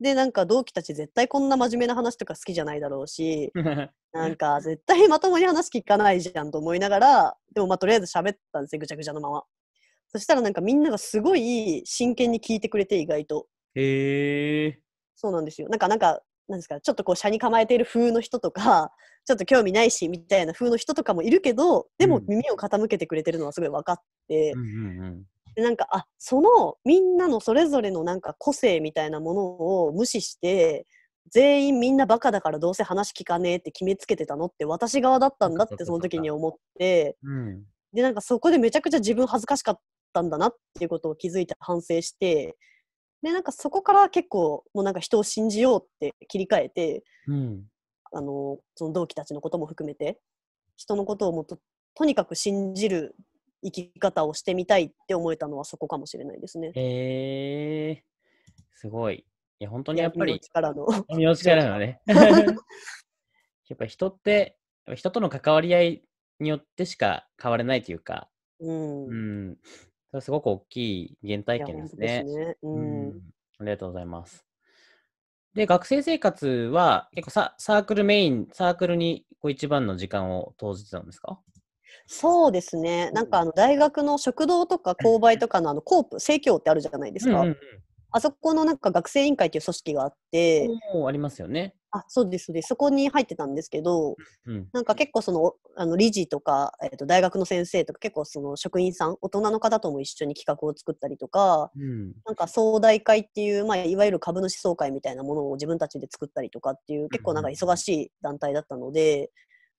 うん、で、なんか同期たち絶対こんな真面目な話とか好きじゃないだろうし、なんか絶対まともに話聞かないじゃんと思いながら、でもまあとりあえず喋ったんですよ、ぐちゃぐちゃのまま。そしたらなんかみんながすごい真剣に聞いてくれて意外と。へえ。そうなんですよ。なんかなんかなんですかちょっとこう車に構えている風の人とか ちょっと興味ないしみたいな風の人とかもいるけどでも耳を傾けてくれてるのはすごい分かって、うんうんうん、でなんかあそのみんなのそれぞれのなんか個性みたいなものを無視して全員みんなバカだからどうせ話聞かねえって決めつけてたのって私側だったんだってその時に思って、うん、でなんかそこでめちゃくちゃ自分恥ずかしかっったんだなっていうことを気づいて反省してでなんかそこから結構もうなんか人を信じようって切り替えて、うん、あのその同期たちのことも含めて人のことをもととにかく信じる生き方をしてみたいって思えたのはそこかもしれないですね。へえすごい。いや本当にやっぱり力のの力のね。やっぱ人って人との関わり合いによってしか変われないというか、うん、うん、それすごく大きい原体験ですね。うん、ありがとうございます。で、学生生活は結構ササークルメイン、サークルにこう一番の時間を投じてたんですかそうですね。なんかあの大学の食堂とか購買とかのあのコープ、生協ってあるじゃないですか。うんうんうん、あそこのなんか学生委員会という組織があって、ありますよね。あそうですでそこに入ってたんですけど、うん、なんか結構そのあの理事とか、えーと、大学の先生とか結構その職員さん大人の方とも一緒に企画を作ったりとか、うん、なんか総大会っていう、まあ、いわゆる株主総会みたいなものを自分たちで作ったりとかっていう結構なんか忙しい団体だったので、うん、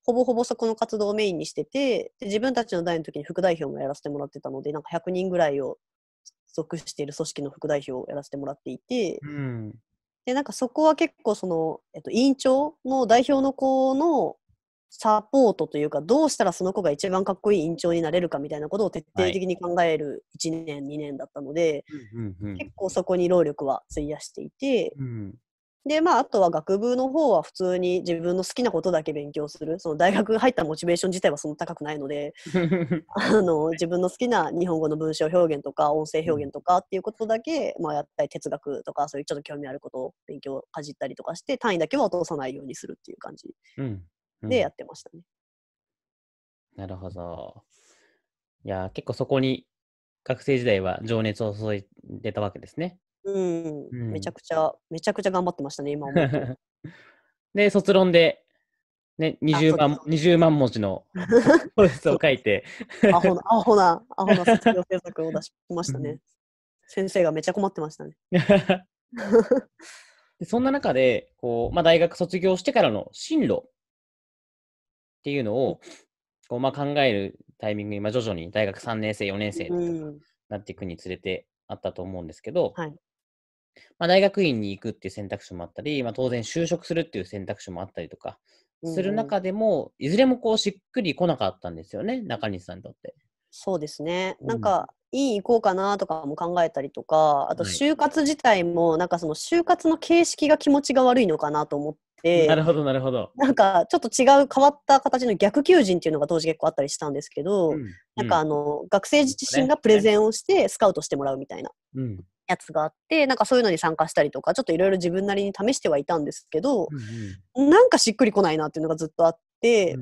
ほぼほぼそこの活動をメインにしててで自分たちの代の時に副代表もやらせてもらってたのでなんか100人ぐらいを属している組織の副代表をやらせてもらっていて、うん、で、なんかそこは結構その、えっと、委員長の代表の子のサポートというか、どうしたらその子が一番かっこいい委員長になれるかみたいなことを徹底的に考える1年、はい、2年だったので、うんうんうん、結構そこに労力は費やしていて、で、まあ、あとは学部の方は普通に自分の好きなことだけ勉強する。その大学入ったモチベーション自体はそんな高くないので、あの、自分の好きな日本語の文章表現とか、音声表現とかっていうことだけ、まあ、やったり、哲学とか、そういうちょっと興味あることを勉強かじったりとかして、単位だけは落とさないようにするっていう感じでやってましたね。うんうん、なるほど。いや、結構そこに学生時代は情熱を注いでたわけですね。うん、めちゃくちゃ、めちゃくちゃ頑張ってましたね、今も。で、卒論で、ね、20万 ,20 万文字のコレスを書いて アホな、アホな、アホな卒業制作を出し ましたね。先生がめちゃ困ってましたね。そんな中で、こうまあ、大学卒業してからの進路っていうのを、こうまあ、考えるタイミングに、まあ、徐々に大学3年生、4年生となっていくにつれてあったと思うんですけど、はい、まあ、大学院に行くっていう選択肢もあったり、まあ、当然就職するっていう選択肢もあったりとかする中でも、うん、いずれもこうしっくりこなかったんですよね中西さんにとって。そうですねなんか、ん、いい行こうかなとかも考えたりとかあと就活自体もなんかその就活の形式が気持ちが悪いのかなと思って。なるほどなるほど。なんかちょっと違う変わった形の逆求人っていうのが当時結構あったりしたんですけど、うん、なんかあの、学生自身がプレゼンをしてスカウトしてもらうみたいな、やつがあって、なんかそういうのに参加したりとか、ちょっといろいろ自分なりに試してはいたんですけど、うんうん、なんかしっくりこないなっていうのがずっとあって、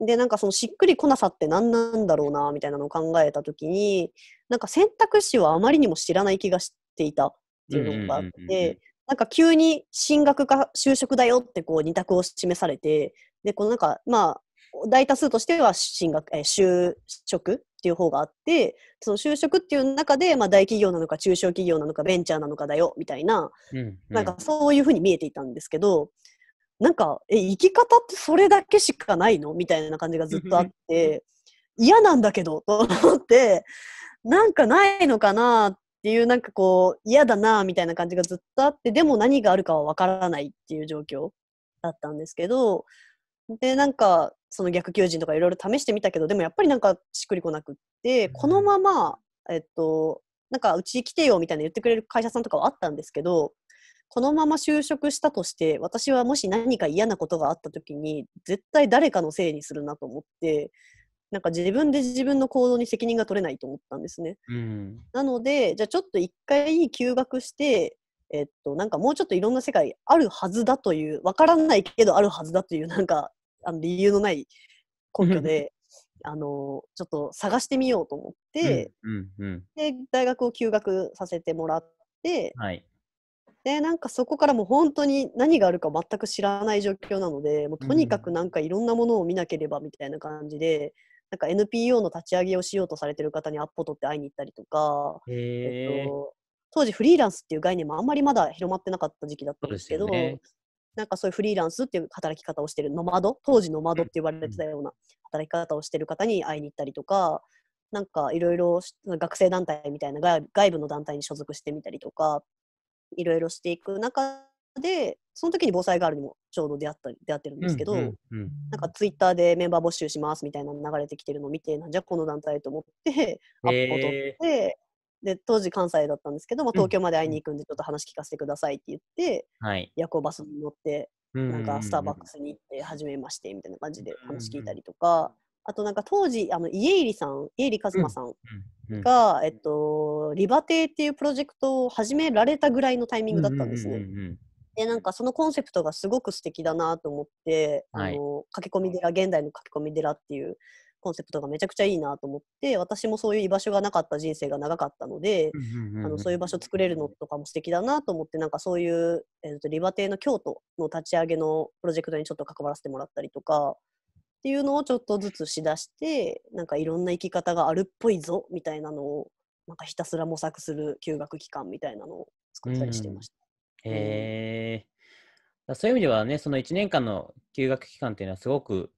うん、で、なんかそのしっくりこなさって何なんだろうな、みたいなのを考えた時に、なんか選択肢はあまりにも知らない気がしていたっていうのがあって、なんか急に進学か就職だよってこう二択を示されて、で、このなんか、まあ、大多数としては進学、えー、就職っていう方があって、その就職っていう中で、まあ、大企業なのか中小企業なのかベンチャーなのかだよみたいな、うんうん、なんかそういうふうに見えていたんですけど、なんか、え、生き方ってそれだけしかないのみたいな感じがずっとあって、嫌なんだけど、と思って、なんかないのかなっていう、なんかこう、嫌だな、みたいな感じがずっとあって、でも何があるかはわからないっていう状況だったんですけど、で、なんか、その逆求人とかいろいろ試してみたけどでもやっぱりなんかしっくりこなくって、うん、このまま、えっと、なんかうち来てよみたいな言ってくれる会社さんとかはあったんですけどこのまま就職したとして私はもし何か嫌なことがあった時に絶対誰かのせいにするなと思ってなんか自分で自分の行動に責任が取れないと思ったんですね。うん、なのでじゃあちょっと一回休学してえっと、なんかもうちょっといろんな世界あるはずだという、わからないけどあるはずだという、なんかあの理由のない根拠で、あのちょっと探してみようと思って、うんうんうん、で大学を休学させてもらって、はい、でなんかそこからもう本当に何があるか全く知らない状況なのでもうとにかくなんかいろんなものを見なければみたいな感じで。なんか NPO の立ち上げをしようとされてる方にアポ取って会いに行ったりとか、えっと、当時フリーランスっていう概念もあんまりまだ広まってなかった時期だったんですけど、ね、なんかそういうフリーランスっていう働き方をしてるノマド当時ノマドって言われてたような働き方をしてる方に会いに行ったりとかなんかいろいろ学生団体みたいな外部の団体に所属してみたりとかいろいろしていく中でその時に防災ガールにもちょうど出会った出会ってるんですけど、うんうんうん、なんかツイッターでメンバー募集しますみたいなの流れてきてるのを見てなんじゃこの団体と思ってアップを取って。で当時関西だったんですけど、まあ、東京まで会いに行くんでちょっと話聞かせてくださいって言って、はい、夜行バスに乗ってなんかスターバックスに行って初めましてみたいな感じで話聞いたりとか、あとなんか当時あの家入さん家入一馬さんが、えっと、リバテっていうプロジェクトを始められたぐらいのタイミングだったんですね。でなんかそのコンセプトがすごく素敵だなと思って、はい、あの駆け込み寺現代の駆け込み寺っていうコンセプトがめちゃくちゃいいなと思って私もそういう居場所がなかった人生が長かったので、あのそういう場所作れるのとかも素敵だなと思ってなんかそういう、えーと、リバテの京都の立ち上げのプロジェクトにちょっと関わらせてもらったりとかっていうのをちょっとずつしだしてなんかいろんな生き方があるっぽいぞみたいなのをなんかひたすら模索する休学期間みたいなのを作ったりしてました。うん、へえ。そういう意味ではね、その1年間の休学期間っていうのはすごく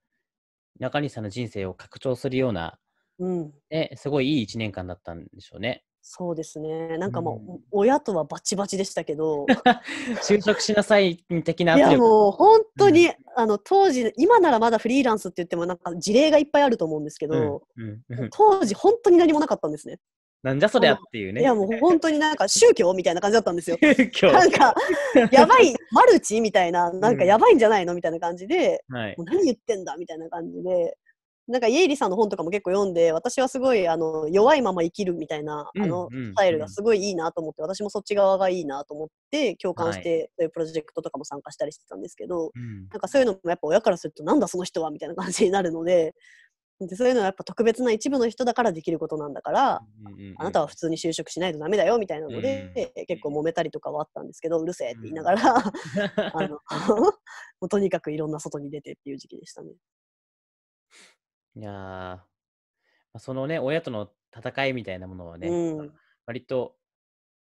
中西さんの人生を拡張するような、うん、ね、すごいいい1年間だったんでしょうね。そうですね。なんかもう、うん、親とはバチバチでしたけど。就職しなさい的な。いやもう本当に、うん、あの当時、今ならまだフリーランスって言ってもなんか事例がいっぱいあると思うんですけど、うん、当時本当に何もなかったんですね。なんじゃそりゃっていうね。いやもう本当になんか宗教みたいな感じだったんですよ。宗 教なんか、やばい、マルチみたいな、なんかやばいんじゃないのみたいな感じで、もう何言ってんだみたいな感じで、なんか家入さんの本とかも結構読んで、私はすごいあの弱いまま生きるみたいな、あのスタイルがすごいいいなと思って、うん、私もそっち側がいいなと思って、共感して、はい、そういうプロジェクトとかも参加したりしてたんですけど、うん、なんかそういうのもやっぱ親からすると、なんだその人はみたいな感じになるので、でそういうのはやっぱ特別な一部の人だからできることなんだから、うんうんうん、あなたは普通に就職しないとダメだよみたいなので、うん結構揉めたりとかはあったんですけどうるせえって言いながら、うん、あの もうとにかくいろんな外に出てっていう時期でしたね。いやそのね親との戦いみたいなものはね、うん、割と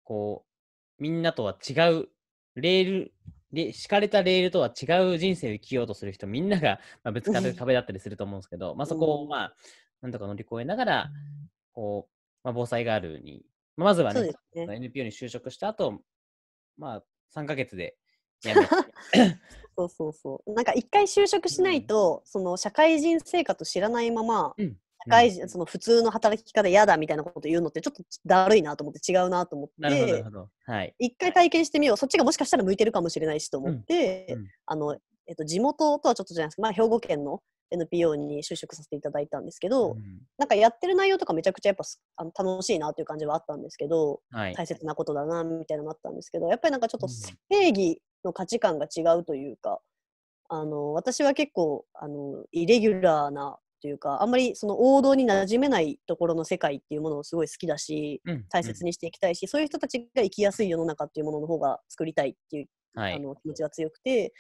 こうみんなとは違うレールで、敷かれたレールとは違う人生を生きようとする人、みんなが、まあ、ぶつかる壁だったりすると思うんですけど、まあ、そこを、まあ、なんとか乗り越えながら、こう、まあ、防災ガールに、まあ、ずはね、ね NPO に就職した後、まあ、3か月でめ そうそうそう。なんか一回就職しないと、うん、その社会人生活知らないまま、うん、社会人、その普通の働き方嫌だみたいなこと言うのってちょっとだるいなと思って違うなと思ってはい、一回体験してみようそっちがもしかしたら向いてるかもしれないしと思って、うんうん、あのえっと、地元とはちょっとじゃないですか、まあ、兵庫県の NPO に就職させていただいたんですけど、うん、なんかやってる内容とかめちゃくちゃやっぱあの楽しいなという感じはあったんですけど、はい、大切なことだなみたいなのもあったんですけどやっぱりなんかちょっと正義の価値観が違うというか。あの私は結構あのイレギュラーなというかあんまりその王道に馴染めないところの世界っていうものをすごい好きだし、うん、大切にしていきたいし、そういう人たちが生きやすい世の中っていうものの方が作りたいっていう、はい、あの気持ちが強くて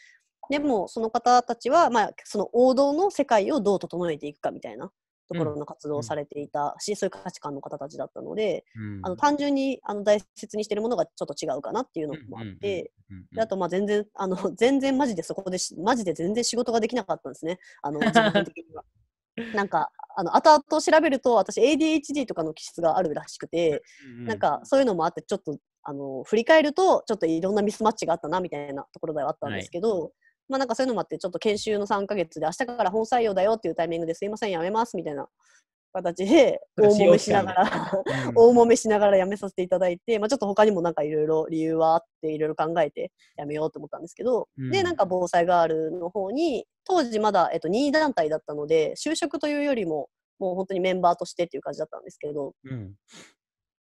でもその方たちは、まあ、その王道の世界をどう整えていくかみたいな。ところの活動をされていたし、うん、そういう価値観の方たちだったので、うん、あの単純にあの大切にしてるものがちょっと違うかなっていうのもあって、であとまあ全然あの全然マジでそこでマジで全然仕事ができなかったんですねあの自分的には。なんかあの後々調べると私 ADHD とかの気質があるらしくて、うん、なんかそういうのもあってちょっとあの振り返るとちょっといろんなミスマッチがあったなみたいなところではあったんですけど、はい、まあなんかそういうのもあってちょっと研修の3か月で明日から本採用だよっていうタイミングですいませんやめますみたいな形で大揉めしながら、大揉めしながら辞めさせていただいて、まあ、ちょっと他にもなんかいろいろ理由はあっていろいろ考えて辞めようと思ったんですけど、うん、でなんか防災ガールの方に当時まだ、えっと、任意団体だったので就職というよりももう本当にメンバーとしてっていう感じだったんですけど、うん、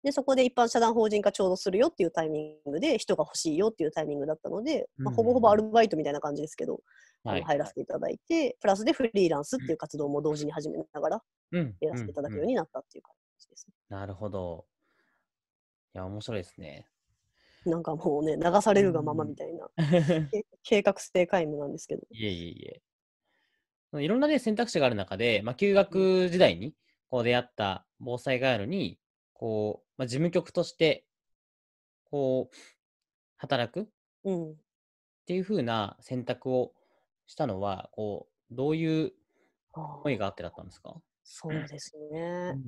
でそこで一般社団法人化ちょうどするよっていうタイミングで人が欲しいよっていうタイミングだったので、まあ、ほぼほぼアルバイトみたいな感じですけど、入らせていただいて、プラスでフリーランスっていう活動も同時に始めながら、やらせていただくようになったっていう感じですね。なるほど。いや、面白いですね。なんかもうね、流されるがままみたいな、計画性皆無なんですけど。いえいえいえ。いろんな、ね、選択肢がある中で、まあ、休学時代にこう出会った防災ガールに、こう、まあ、事務局として、こう、働くうん、っていうふうな選択をしたのは、こう、どういう思いがあってだったんですかそうですね。うん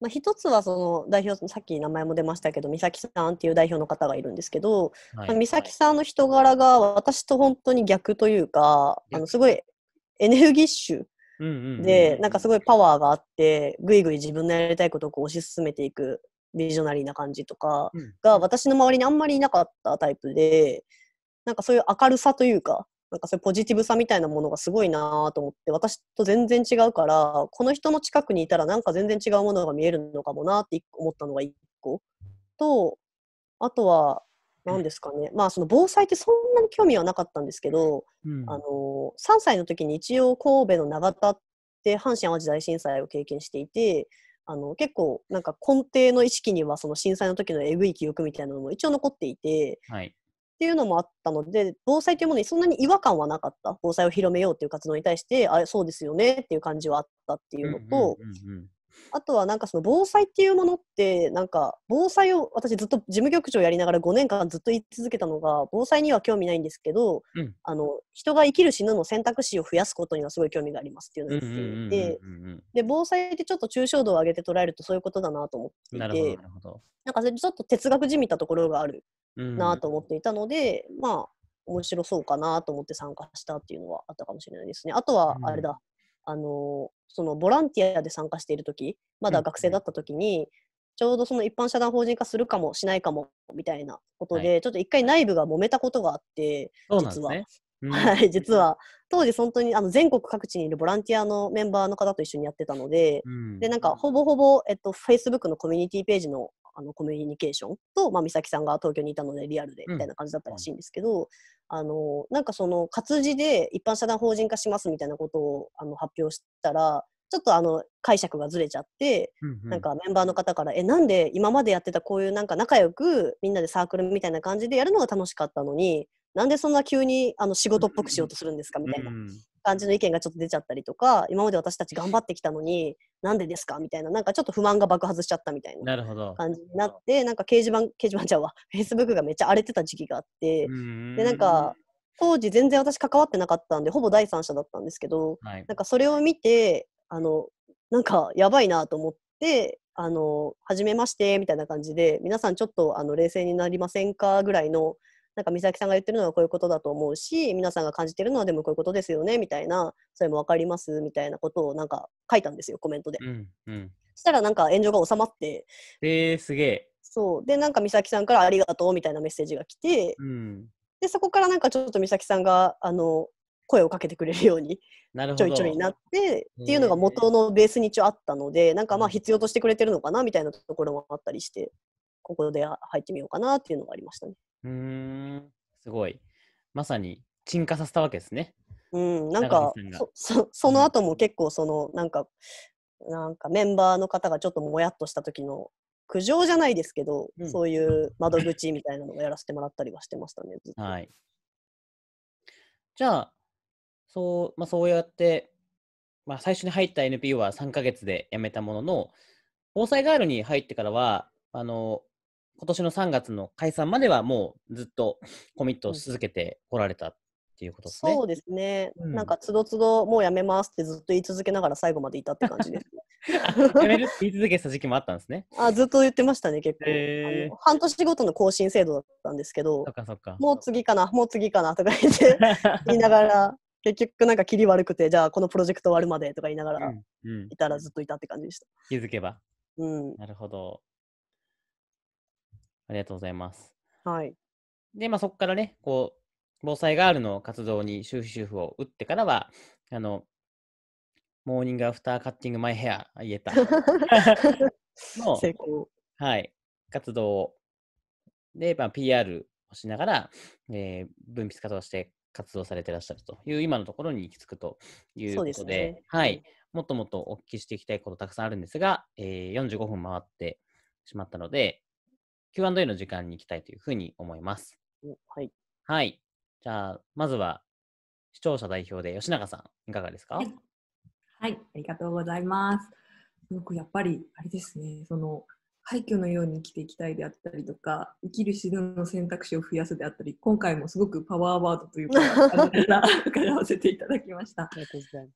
まあ、一つはその代表さっき名前も出ましたけど美咲さんっていう代表の方がいるんですけど、はい、ま美咲さんの人柄が私と本当に逆というか、あのすごいエネルギッシュで、なんかすごいパワーがあってぐいぐい自分のやりたいことを推し進めていくビジョナリーな感じとかが、私の周りにあんまりいなかったタイプでなんかそういう明るさというかなんかそういうポジティブさみたいなものがすごいなと思って私と全然違うからこの人の近くにいたらなんか全然違うものが見えるのかもなって思ったのが1個とあとは何ですかね、まあその防災ってそんなに興味はなかったんですけど、うん、あの3歳の時に一応神戸の長田って阪神・淡路大震災を経験していてあの結構なんか根底の意識にはその震災の時のえぐい記憶みたいなのも一応残っていて、はい、っていうのもあったので、防災というものにそんなに違和感はなかった。防災を広めようっていう活動に対して、あそうですよねっていう感じはあったっていうのと、あとはなんかその防災っていうものってなんか防災を私ずっと事務局長やりながら5年間ずっと言い続けたのが防災には興味ないんですけど、うん、あの人が生きる死ぬの選択肢を増やすことにはすごい興味がありますっていうのを言っていてで防災ってちょっと抽象度を上げて捉えるとそういうことだなと思っていてなんかちょっと哲学じみたところがあるなと思っていたので、うん、まあ面白そうかなと思って参加したっていうのはあったかもしれないですね。あとはあれだ、うん、あのそのボランティアで参加している時まだ学生だった時に、うん、ちょうどその一般社団法人化するかもしないかもみたいなことで、はい、ちょっと一回内部が揉めたことがあって実は、うん、はい、実は当時本当にあの全国各地にいるボランティアのメンバーの方と一緒にやってたのでうん、でなんかほぼほぼ、えっと、Facebook のコミュニティページのあのコミュニケーションと、まあ、美咲さんが東京にいたのでリアルでみたいな感じだったらしいんですけど、うん、あのなんかその活字で一般社団法人化しますみたいなことをあの発表したらちょっとあの解釈がずれちゃって、うんうん、なんかメンバーの方から「えなんで今までやってたこういうなんか仲良くみんなでサークルみたいな感じでやるのが楽しかったのになんでそんな急にあの仕事っぽくしようとするんですか?」みたいな感じの意見がちょっと出ちゃったりとか、今まで私たち頑張ってきたのに、なんでですかみたいな、なんかちょっと不満が爆発しちゃったみたいな感じになって、ななんか掲示板、掲示板ちゃんは、Facebook がめっちゃ荒れてた時期があって、で、なんか、当時全然私関わってなかったんで、ほぼ第三者だったんですけど、はい、なんかそれを見て、あの、なんかやばいなと思って、あの、初めましてみたいな感じで、皆さんちょっとあの冷静になりませんかぐらいのなんか美咲さんが言ってるのはこういうことだと思うし皆さんが感じてるのはでもこういうことですよねみたいなそれも分かりますみたいなことをなんか書いたんですよコメントで、うんうん、そしたらなんか炎上が収まってえー、すげえそうでなんか美咲さんから「ありがとう」みたいなメッセージが来て、うん、でそこからなんかちょっと美咲さんがあの声をかけてくれるようにちょいちょいになってっていうのが元のベースに一応あったのでなんかまあ必要としてくれてるのかなみたいなところもあったりしてここで入ってみようかなっていうのがありましたね。うん、すごい。まさに沈下させたわけですね。うん、なんかそその後も結構そのなんかなんかメンバーの方がちょっともやっとした時の苦情じゃないですけど、うん、そういう窓口みたいなのをやらせてもらったりはしてましたね。はい、じゃあそう,、まあ、そうやって、まあ、最初に入った NPO は3か月で辞めたものの防災ガールに入ってからはあの今年の3月の解散まではもうずっとコミットを続けてこられたっていうことですね。そうですね。うん、なんかつどつどもうやめますってずっと言い続けながら最後までいたって感じです。やめるって言い続けた時期もあったんですね。あずっと言ってましたね、結構、えー、半年ごとの更新制度だったんですけど、そかそかもう次かな、もう次かなとか言って 言いながら、結局なんか切り悪くて、じゃあこのプロジェクト終わるまでとか言いながら、うんうん、いたらずっといたって感じでした。気づけば。うん、なるほど。ありがとうございます。はい。で、まあ、そこからね、こう、防災ガールの活動に修復主婦を打ってからは、あの、モーニングアフターカッティングマイヘア、言えた。の、成功。はい、活動を。で、まあ、PR をしながら、えー、分泌活動して活動されてらっしゃるという今のところに行き着くということで、でね、はい、もっともっとお聞きしていきたいことたくさんあるんですが、えー、45分回ってしまったので、Q&A の時間に行きたいというふうに思います。はい。はい。じゃあ、まずは視聴者代表で吉永さん、いかがですか、はい、ありがとうございます。すくやっぱり、あれですね、その、廃墟のように生きていきたいであったりとか生きる死ぬの選択肢を増やすであったり今回もすごくパワーワードというか伺 わせていただきました。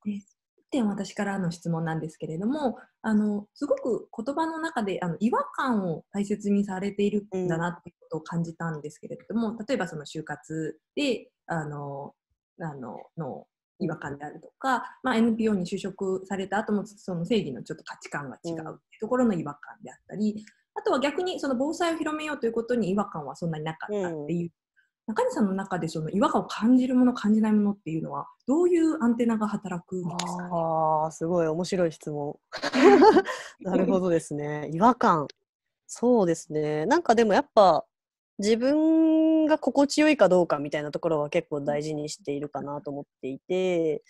いす。点私からの質問なんですけれどもあのすごく言葉の中であの違和感を大切にされているんだなっていうことを感じたんですけれども、うん、例えばその就活であのあのの違和感であるとか、まあ、NPO に就職された後もその正義のちょっと価値観が違うっていうところの違和感であったり、あとは逆にその防災を広めようということに違和感はそんなになかったっていう中西さんの中でその違和感を感じるもの感じないものっていうのはどういうアンテナが働くんですか、ね、あすごい面白い質問 なるほどですね違和感そうですねなんかでもやっぱ自分が心地よいかどうかみたいなところは結構大事にしているかなと思っていて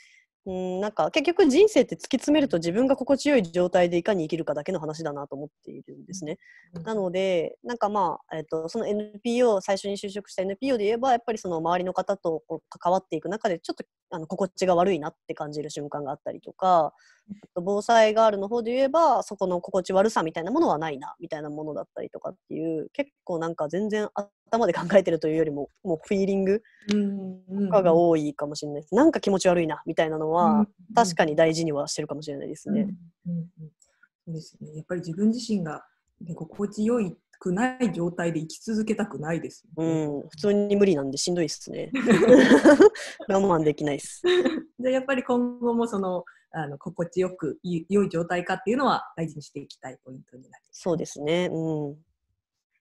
うん、なんか結局人生って突き詰めると自分が心地よい状態でいかに生きるかだけの話だなと思っているんですね。なのでなんかまあ、えーとその NPO 最初に就職した NPO で言えばやっぱりその周りの方とこう関わっていく中でちょっとあの心地が悪いなって感じる瞬間があったりとか防災ガールの方で言えばそこの心地悪さみたいなものはないなみたいなものだったりとかっていう結構なんか全然頭で考えてるというよりももうフィーリングとかが多いかもしれないです、うなんか気持ち悪いなみたいなのは確かに大事にはしてるかもしれないですね。うんうんそうですねやっぱり自分自身が、ね、心地よいくない状態で生き続けたくないです、ね、うん、普通に無理なんでしんどいですね。我慢できないです。で、やっぱり今後もそのあの心地よく良い状態かっていうのは大事にしていきたいポイントになります。そうですね。うん。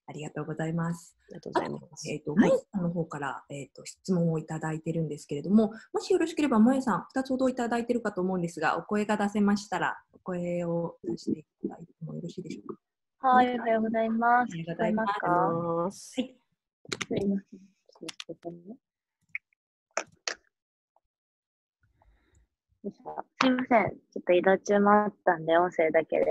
ありがとうございます。ありがとうございます。えっ、ー、と、ま、は、ゆ、さんの方から、えっ、ー、と、質問をいただいてるんですけれども、もしよろしければ、まゆさん、二つほどいただいてるかと思うんですが、お声が出せましたら、お声を出していただいてもよろしいでしょうか。はい、おはようございます。おはようございます。はい。ますすいません。ちょっと移動中もあったんで、音声だけで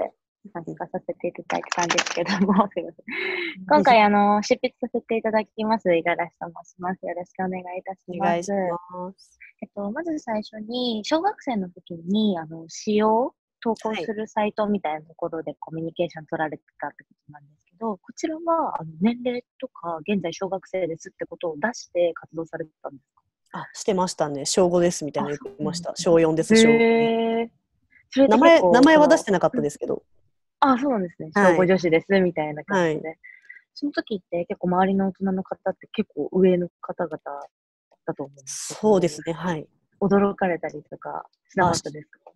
参加させていただいたんですけども、すいません。今回、あの、執筆させていただきます、五十嵐と申します。よろしくお願いいたします。お願いします。えっと、まず最初に、小学生の時に、あの、使用投稿するサイトみたいなところでコミュニケーション取られてたってことなんですけど、こちらは、あの、年齢とか、現在小学生ですってことを出して活動されてたんですかあしてましたね小5ですみたいな言ってました小4です小5名前名前は出してなかったですけどあそうなんですね小5女子です、はい、みたいな感じで、はい、その時って結構周りの大人の方って結構上の方々だと思うんですそうですねはい驚かれたりとかしなかったですか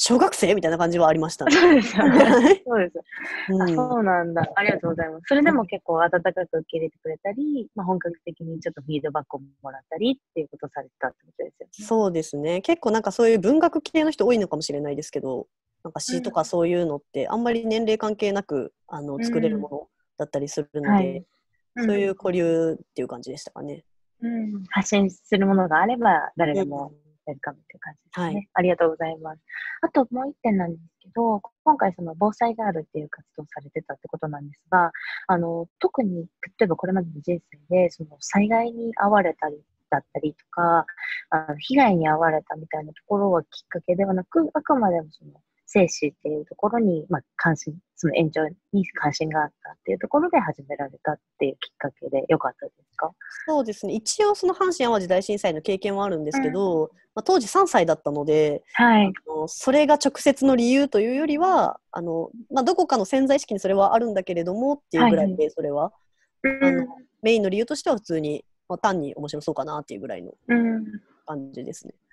小学生みたいな感じはありましたね。そうですよね。そうです、うん、そうなんだ。ありがとうございます。それでも結構温かく受け入れてくれたり、まあ、本格的にちょっとフィードバックをもらったりっていうことされてたってことですよね。そうですね。結構なんかそういう文学系の人多いのかもしれないですけど、なんか詩とかそういうのってあんまり年齢関係なくあの作れるものだったりするので、うんはいそういう交流っていう感じでしたかね。うん、発信するものがあれば誰でもウェルカムという感じですね、はい。ありがとうございます。あともう一点なんですけど、今回その防災ガールっていう活動をされてたってことなんですが、あの、特に、例えばこれまでの人生で、その災害に遭われたりだったりとか、あの被害に遭われたみたいなところはきっかけではなく、あくまでもその精子っていうところに、まあ、関心、その延長に関心があったっていうところで始められたっていうきっかけでよかったですかそうですね。一応その阪神・淡路大震災の経験はあるんですけど、うん、まあ、当時3歳だったので、はい、あのそれが直接の理由というよりは、あのまあ、どこかの潜在意識にそれはあるんだけれどもっていうぐらいで、それは、はい、あの、うん、メインの理由としては普通に、まあ、単に面白そうかなっていうぐらいの感じですね。うん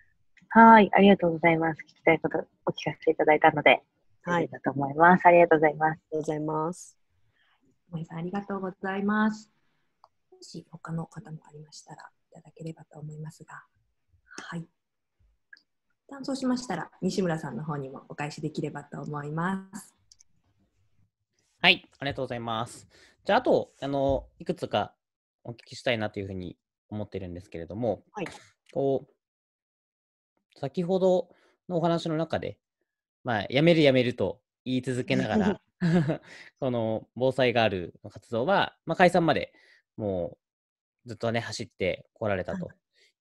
はい、ありがとうございます。聞きたいことお聞かせいただいたので、はい、だと思います。ありがとうございます。ありがとうございます。森さん、ありがとうございます。もし他の方もありましたら、いただければと思いますが、はい。担当しましたら、西村さんの方にもお返しできればと思います。はい、ありがとうございます。じゃあ、あと、あの、いくつかお聞きしたいなというふうに思ってるんですけれども、はい、こう、先ほどのお話の中で、まあ、やめるやめると言い続けながら、そ の防災ガールの活動は、まあ、解散までもうずっとね、走ってこられたと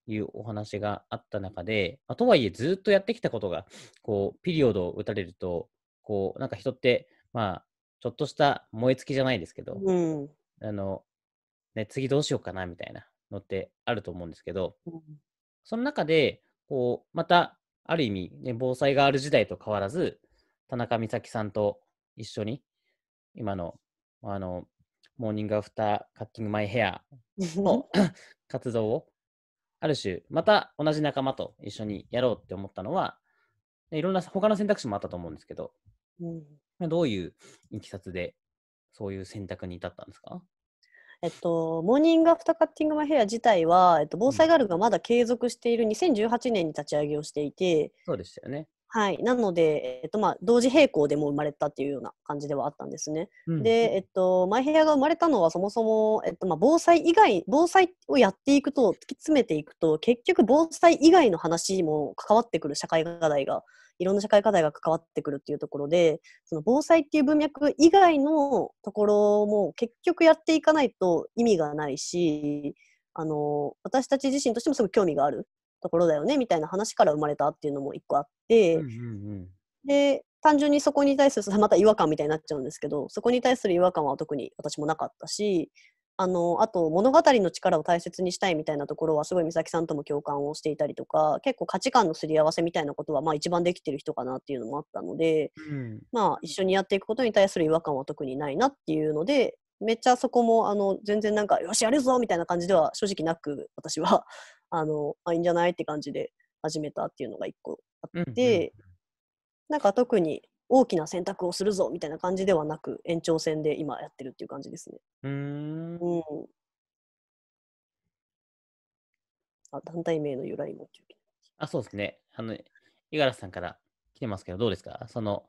いうお話があった中で、まあ、とはいえずっとやってきたことが、こう、ピリオドを打たれると、こう、なんか人って、まあ、ちょっとした燃え尽きじゃないですけど、うん、あの、ね、次どうしようかなみたいなのってあると思うんですけど、うん、その中で、こう、また、ある意味、ね、防災がある時代と変わらず、田中美咲さんと一緒に、今の、あの、モーニングアフターカッティングマイヘアの 活動を、ある種、また同じ仲間と一緒にやろうって思ったのは、いろんな他の選択肢もあったと思うんですけど、うん、どういういきさつでそういう選択に至ったんですかえっと、モーニングアフターカッティングマイヘア自体は、えっと、防災ガールがまだ継続している2018年に立ち上げをしていて、そうでしたよね。はい、なので、えっとまあ、同時並行でも生まれたっていうような感じではあったんですね。うん、で、えっと、マイヘアが生まれたのはそもそも、えっとまあ、防災以外防災をやっていくと突き詰めていくと結局防災以外の話も関わってくる社会課題がいろんな社会課題が関わってくるっていうところで、その防災っていう文脈以外のところも結局やっていかないと意味がないし、あの、私たち自身としてもすごく興味があるところだよねみたいな話から生まれたっていうのも一個あって、うんうんうん、で、単純にそこに対するまた違和感みたいになっちゃうんですけどそこに対する違和感は特に私もなかったしあのあと物語の力を大切にしたいみたいなところはすごい美咲さんとも共感をしていたりとか結構価値観のすり合わせみたいなことはまあ一番できてる人かなっていうのもあったので、うん、まあ一緒にやっていくことに対する違和感は特にないなっていうのでめっちゃそこもあの全然なんかよしやるぞみたいな感じでは正直なく私は あのあいいんじゃないって感じで始めたっていうのが一個あって、うんうん、なんか特に大きな選択をするぞみたいな感じではなく延長戦で今やってるっていう感じですね。うんうんあ団体名の由来もあそうですねあの五十嵐さんから来てますけどどうですかその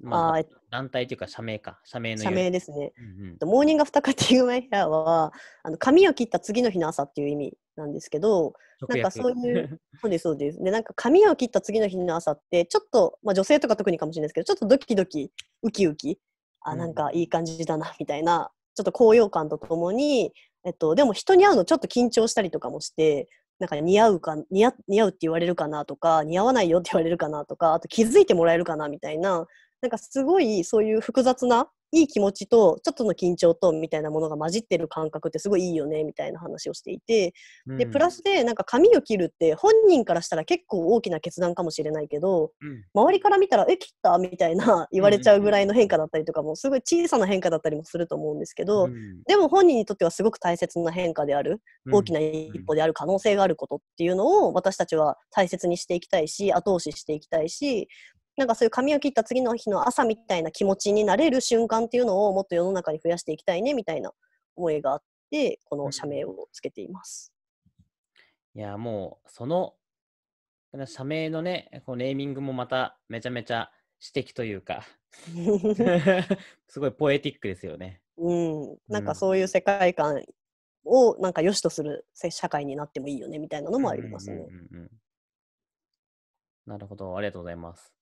まあ、団体というか社名か、社名の社名ですね。うんうん、モーニングアフターカッティングマイヘアはあの、髪を切った次の日の朝っていう意味なんですけど、なんかそういう、そうです、そうです。で、なんか髪を切った次の日の朝って、ちょっと、まあ、女性とか特にかもしれないですけど、ちょっとドキドキ、ウキウキ、あ、なんかいい感じだな、みたいな、ちょっと高揚感とともに、えっと、でも人に会うのちょっと緊張したりとかもして、なんか似合うか似合うって言われるかなとか似合わないよって言われるかなとかあと気づいてもらえるかなみたいななんかすごいそういう複雑ないい気持ちと、ちょっとの緊張と、みたいなものが混じってる感覚ってすごいいいよね、みたいな話をしていて、で、プラスで、なんか髪を切るって、本人からしたら結構大きな決断かもしれないけど、周りから見たら、え、切ったみたいな言われちゃうぐらいの変化だったりとかも、すごい小さな変化だったりもすると思うんですけど、でも本人にとってはすごく大切な変化である、大きな一歩である可能性があることっていうのを、私たちは大切にしていきたいし、後押ししていきたいし、なんかそういう髪を切った次の日の朝みたいな気持ちになれる瞬間っていうのをもっと世の中に増やしていきたいねみたいな思いがあって、この社名をつけています。いや、もうその社名のね、このネーミングもまためちゃめちゃ指摘というか すごいポエティックですよね。うん、なんかそういう世界観をなんか良しとする社会になってもいいよねみたいなのもありますね。なるほど、ありがとうございます。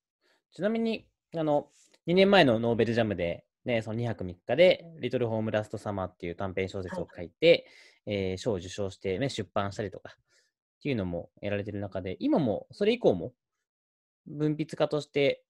ちなみに、あの、2年前のノーベルジャムで、ね、その2泊3日で、リトル・ホーム・ラスト・サマーっていう短編小説を書いて、はい、えー、賞を受賞して、ね、出版したりとかっていうのもやられてる中で、今も、それ以降も、文筆家として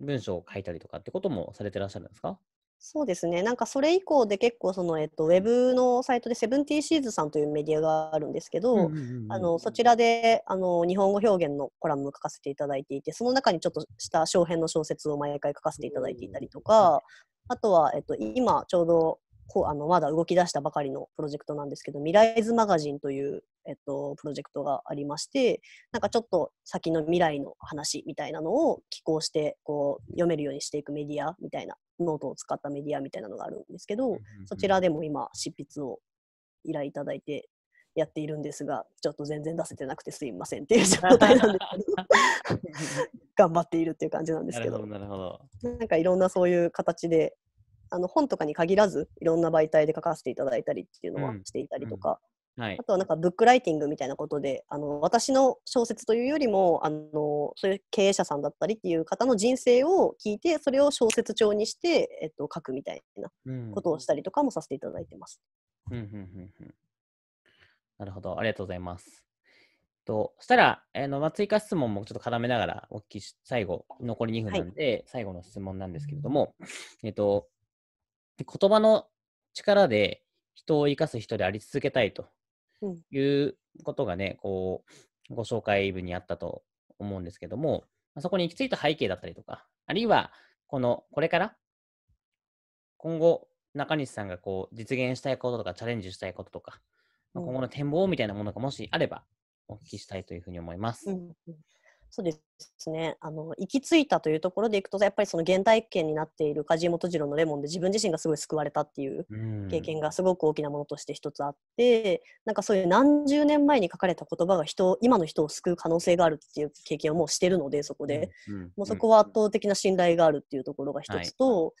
文章を書いたりとかってこともされてらっしゃるんですかそうですね。なんかそれ以降で結構その、えっと、ウェブのサイトでセブンティーシーズさんというメディアがあるんですけど、あのそちらであの日本語表現のコラムを書かせていただいていて、その中にちょっとした小編の小説を毎回書かせていただいていたりとか、あとは、えっと、今ちょうどこうあのまだ動き出したばかりのプロジェクトなんですけど、未来図マガジンという、えっと、プロジェクトがありまして、なんかちょっと先の未来の話みたいなのを寄稿してこう読めるようにしていくメディアみたいなノートを使ったメディアみたいなのがあるんですけど、そちらでも今、執筆を依頼いただいてやっているんですが、ちょっと全然出せてなくてすいませんっていう状態なんですけど、頑張っているっていう感じなんですけど、なるほどなんかいろんなそういう形で、あの本とかに限らず、いろんな媒体で書かせていただいたりっていうのはしていたりとかはい、あとはなんかブックライティングみたいなことであの私の小説というよりもあのそういう経営者さんだったりっていう方の人生を聞いてそれを小説帳にして、えっと、書くみたいなことをしたりとかもさせていただいてます。うんうんうんうん、なるほどありがとうございます。としたら、えのまあ、追加質問もちょっと絡めながらお聞きし最後残り2分なんで、はい、最後の質問なんですけれども、えっと、言葉の力で人を生かす人であり続けたいということがね、こう、ご紹介部にあったと思うんですけども、そこに行き着いた背景だったりとか、あるいは、この、これから、今後、中西さんがこう、実現したいこととか、チャレンジしたいこととか、今後の展望みたいなものがもしあれば、お聞きしたいというふうに思います。うんそうですねあの行き着いたというところでいくとやっぱりその原体験になっている梶本次郎の「レモン」で自分自身がすごい救われたっていう経験がすごく大きなものとして一つあってなんかそういう何十年前に書かれた言葉が人今の人を救う可能性があるっていう経験をもうしてるのでそこで、もうそこは圧倒的な信頼があるっていうところが一つと、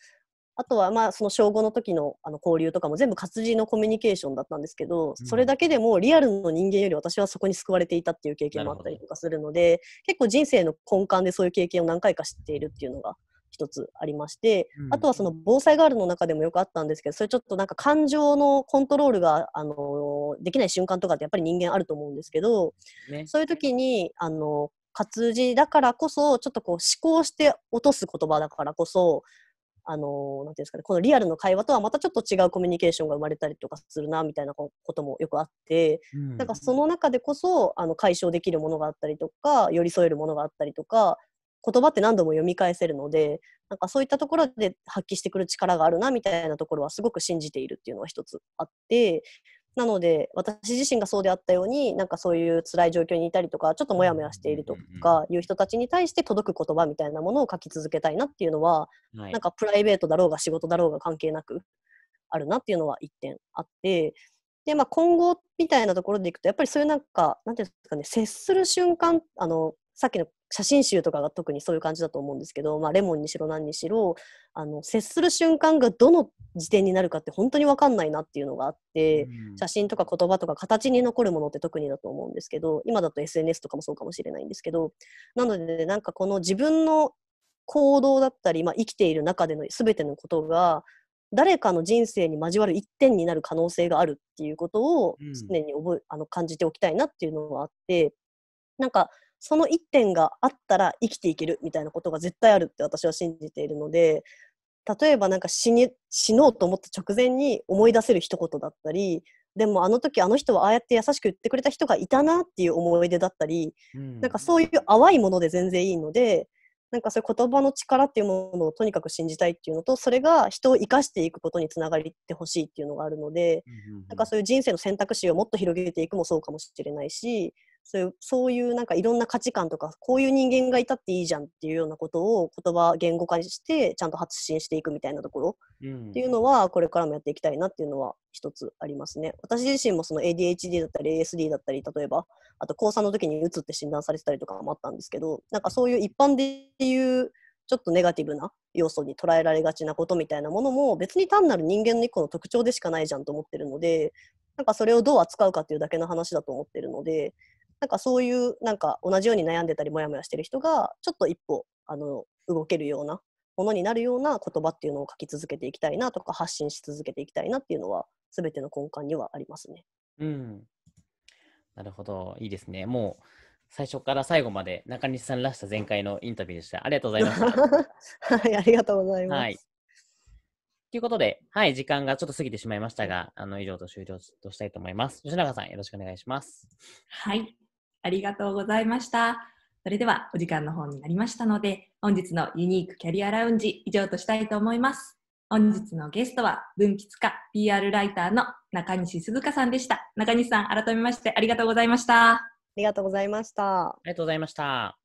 あとはまあその小5の時のあの交流とかも全部活字のコミュニケーションだったんですけど、それだけでもリアルの人間より私はそこに救われていたっていう経験もあったりとかするので結構人生の根幹でそういう経験を何回か知っているっていうのが一つありまして、あとはその防災ガールの中でもよくあったんですけどそれちょっとなんか感情のコントロールが、あのできない瞬間とかってやっぱり人間あると思うんですけど、ね、そういう時に、あの活字だからこそちょっとこう思考して落とす言葉だからこそあの、なんていうんですかね、このリアルの会話とはまたちょっと違うコミュニケーションが生まれたりとかするな、みたいなこともよくあって、うん、なんかその中でこそ、あの、解消できるものがあったりとか、寄り添えるものがあったりとか、言葉って何度も読み返せるので、なんかそういったところで発揮してくる力があるな、みたいなところはすごく信じているっていうのは一つあって、なので私自身がそうであったようになんかそういう辛い状況にいたりとかちょっとモヤモヤしているとかいう人たちに対して届く言葉みたいなものを書き続けたいなっていうのは、はい、なんかプライベートだろうが仕事だろうが関係なくあるなっていうのは1点あってで、まあ、今後みたいなところでいくとやっぱりそういうなんかなんていうんですかね接する瞬間あのさっきの写真集とかが特にそういう感じだと思うんですけど、まあ、レモンにしろ何にしろあの接する瞬間がどの時点になるかって本当に分かんないなっていうのがあって、うん、写真とか言葉とか形に残るものって特にだと思うんですけど今だと SNS とかもそうかもしれないんですけどなのでなんかこの自分の行動だったり、まあ、生きている中での全てのことが誰かの人生に交わる一点になる可能性があるっていうことを常に覚え、うん、あの感じておきたいなっていうのはあってなんかその一点があったら生きていけるみたいなことが絶対あるって私は信じているので例えばなんか死に死のうと思った直前に思い出せる一言だったりでもあの時あの人はああやって優しく言ってくれた人がいたなっていう思い出だったり、うん、なんかそういう淡いもので全然いいのでなんかそういう言葉の力っていうものをとにかく信じたいっていうのとそれが人を生かしていくことにつながってほしいっていうのがあるので、うん、なんかそういう人生の選択肢をもっと広げていくもそうかもしれないしそういうそういうなんかいろんな価値観とかこういう人間がいたっていいじゃんっていうようなことを言葉言語化にしてちゃんと発信していくみたいなところ、っていうのはこれからもやっていきたいなっていうのは一つありますね。私自身もその ADHD だったり ASD だったり例えばあと高3の時にうつって診断されてたりとかもあったんですけどなんかそういう一般でいうちょっとネガティブな要素に捉えられがちなことみたいなものも別に単なる人間の一個の特徴でしかないじゃんと思ってるのでなんかそれをどう扱うかっていうだけの話だと思ってるのでなんかそういうなんか同じように悩んでたりモヤモヤしてる人がちょっと一歩あの動けるようなものになるような言葉っていうのを書き続けていきたいなとか発信し続けていきたいなっていうのは全ての根幹にはありますね。うん、なるほどいいですね。もう最初から最後まで中西さんらしさ全開のインタビューでした。ありがとうございました。はい、ありがとうございます。はい、ということで、はい、時間がちょっと過ぎてしまいましたが、あの以上と終了としたいと思います。吉永さん、よろしくお願いします。はい、ありがとうございました。それではお時間の方になりましたので、本日のユニークキャリアラウンジ以上としたいと思います。本日のゲストは文筆家 PR ライターの中西鈴香さんでした。中西さん、改めましてありがとうございました。ありがとうございました。ありがとうございました。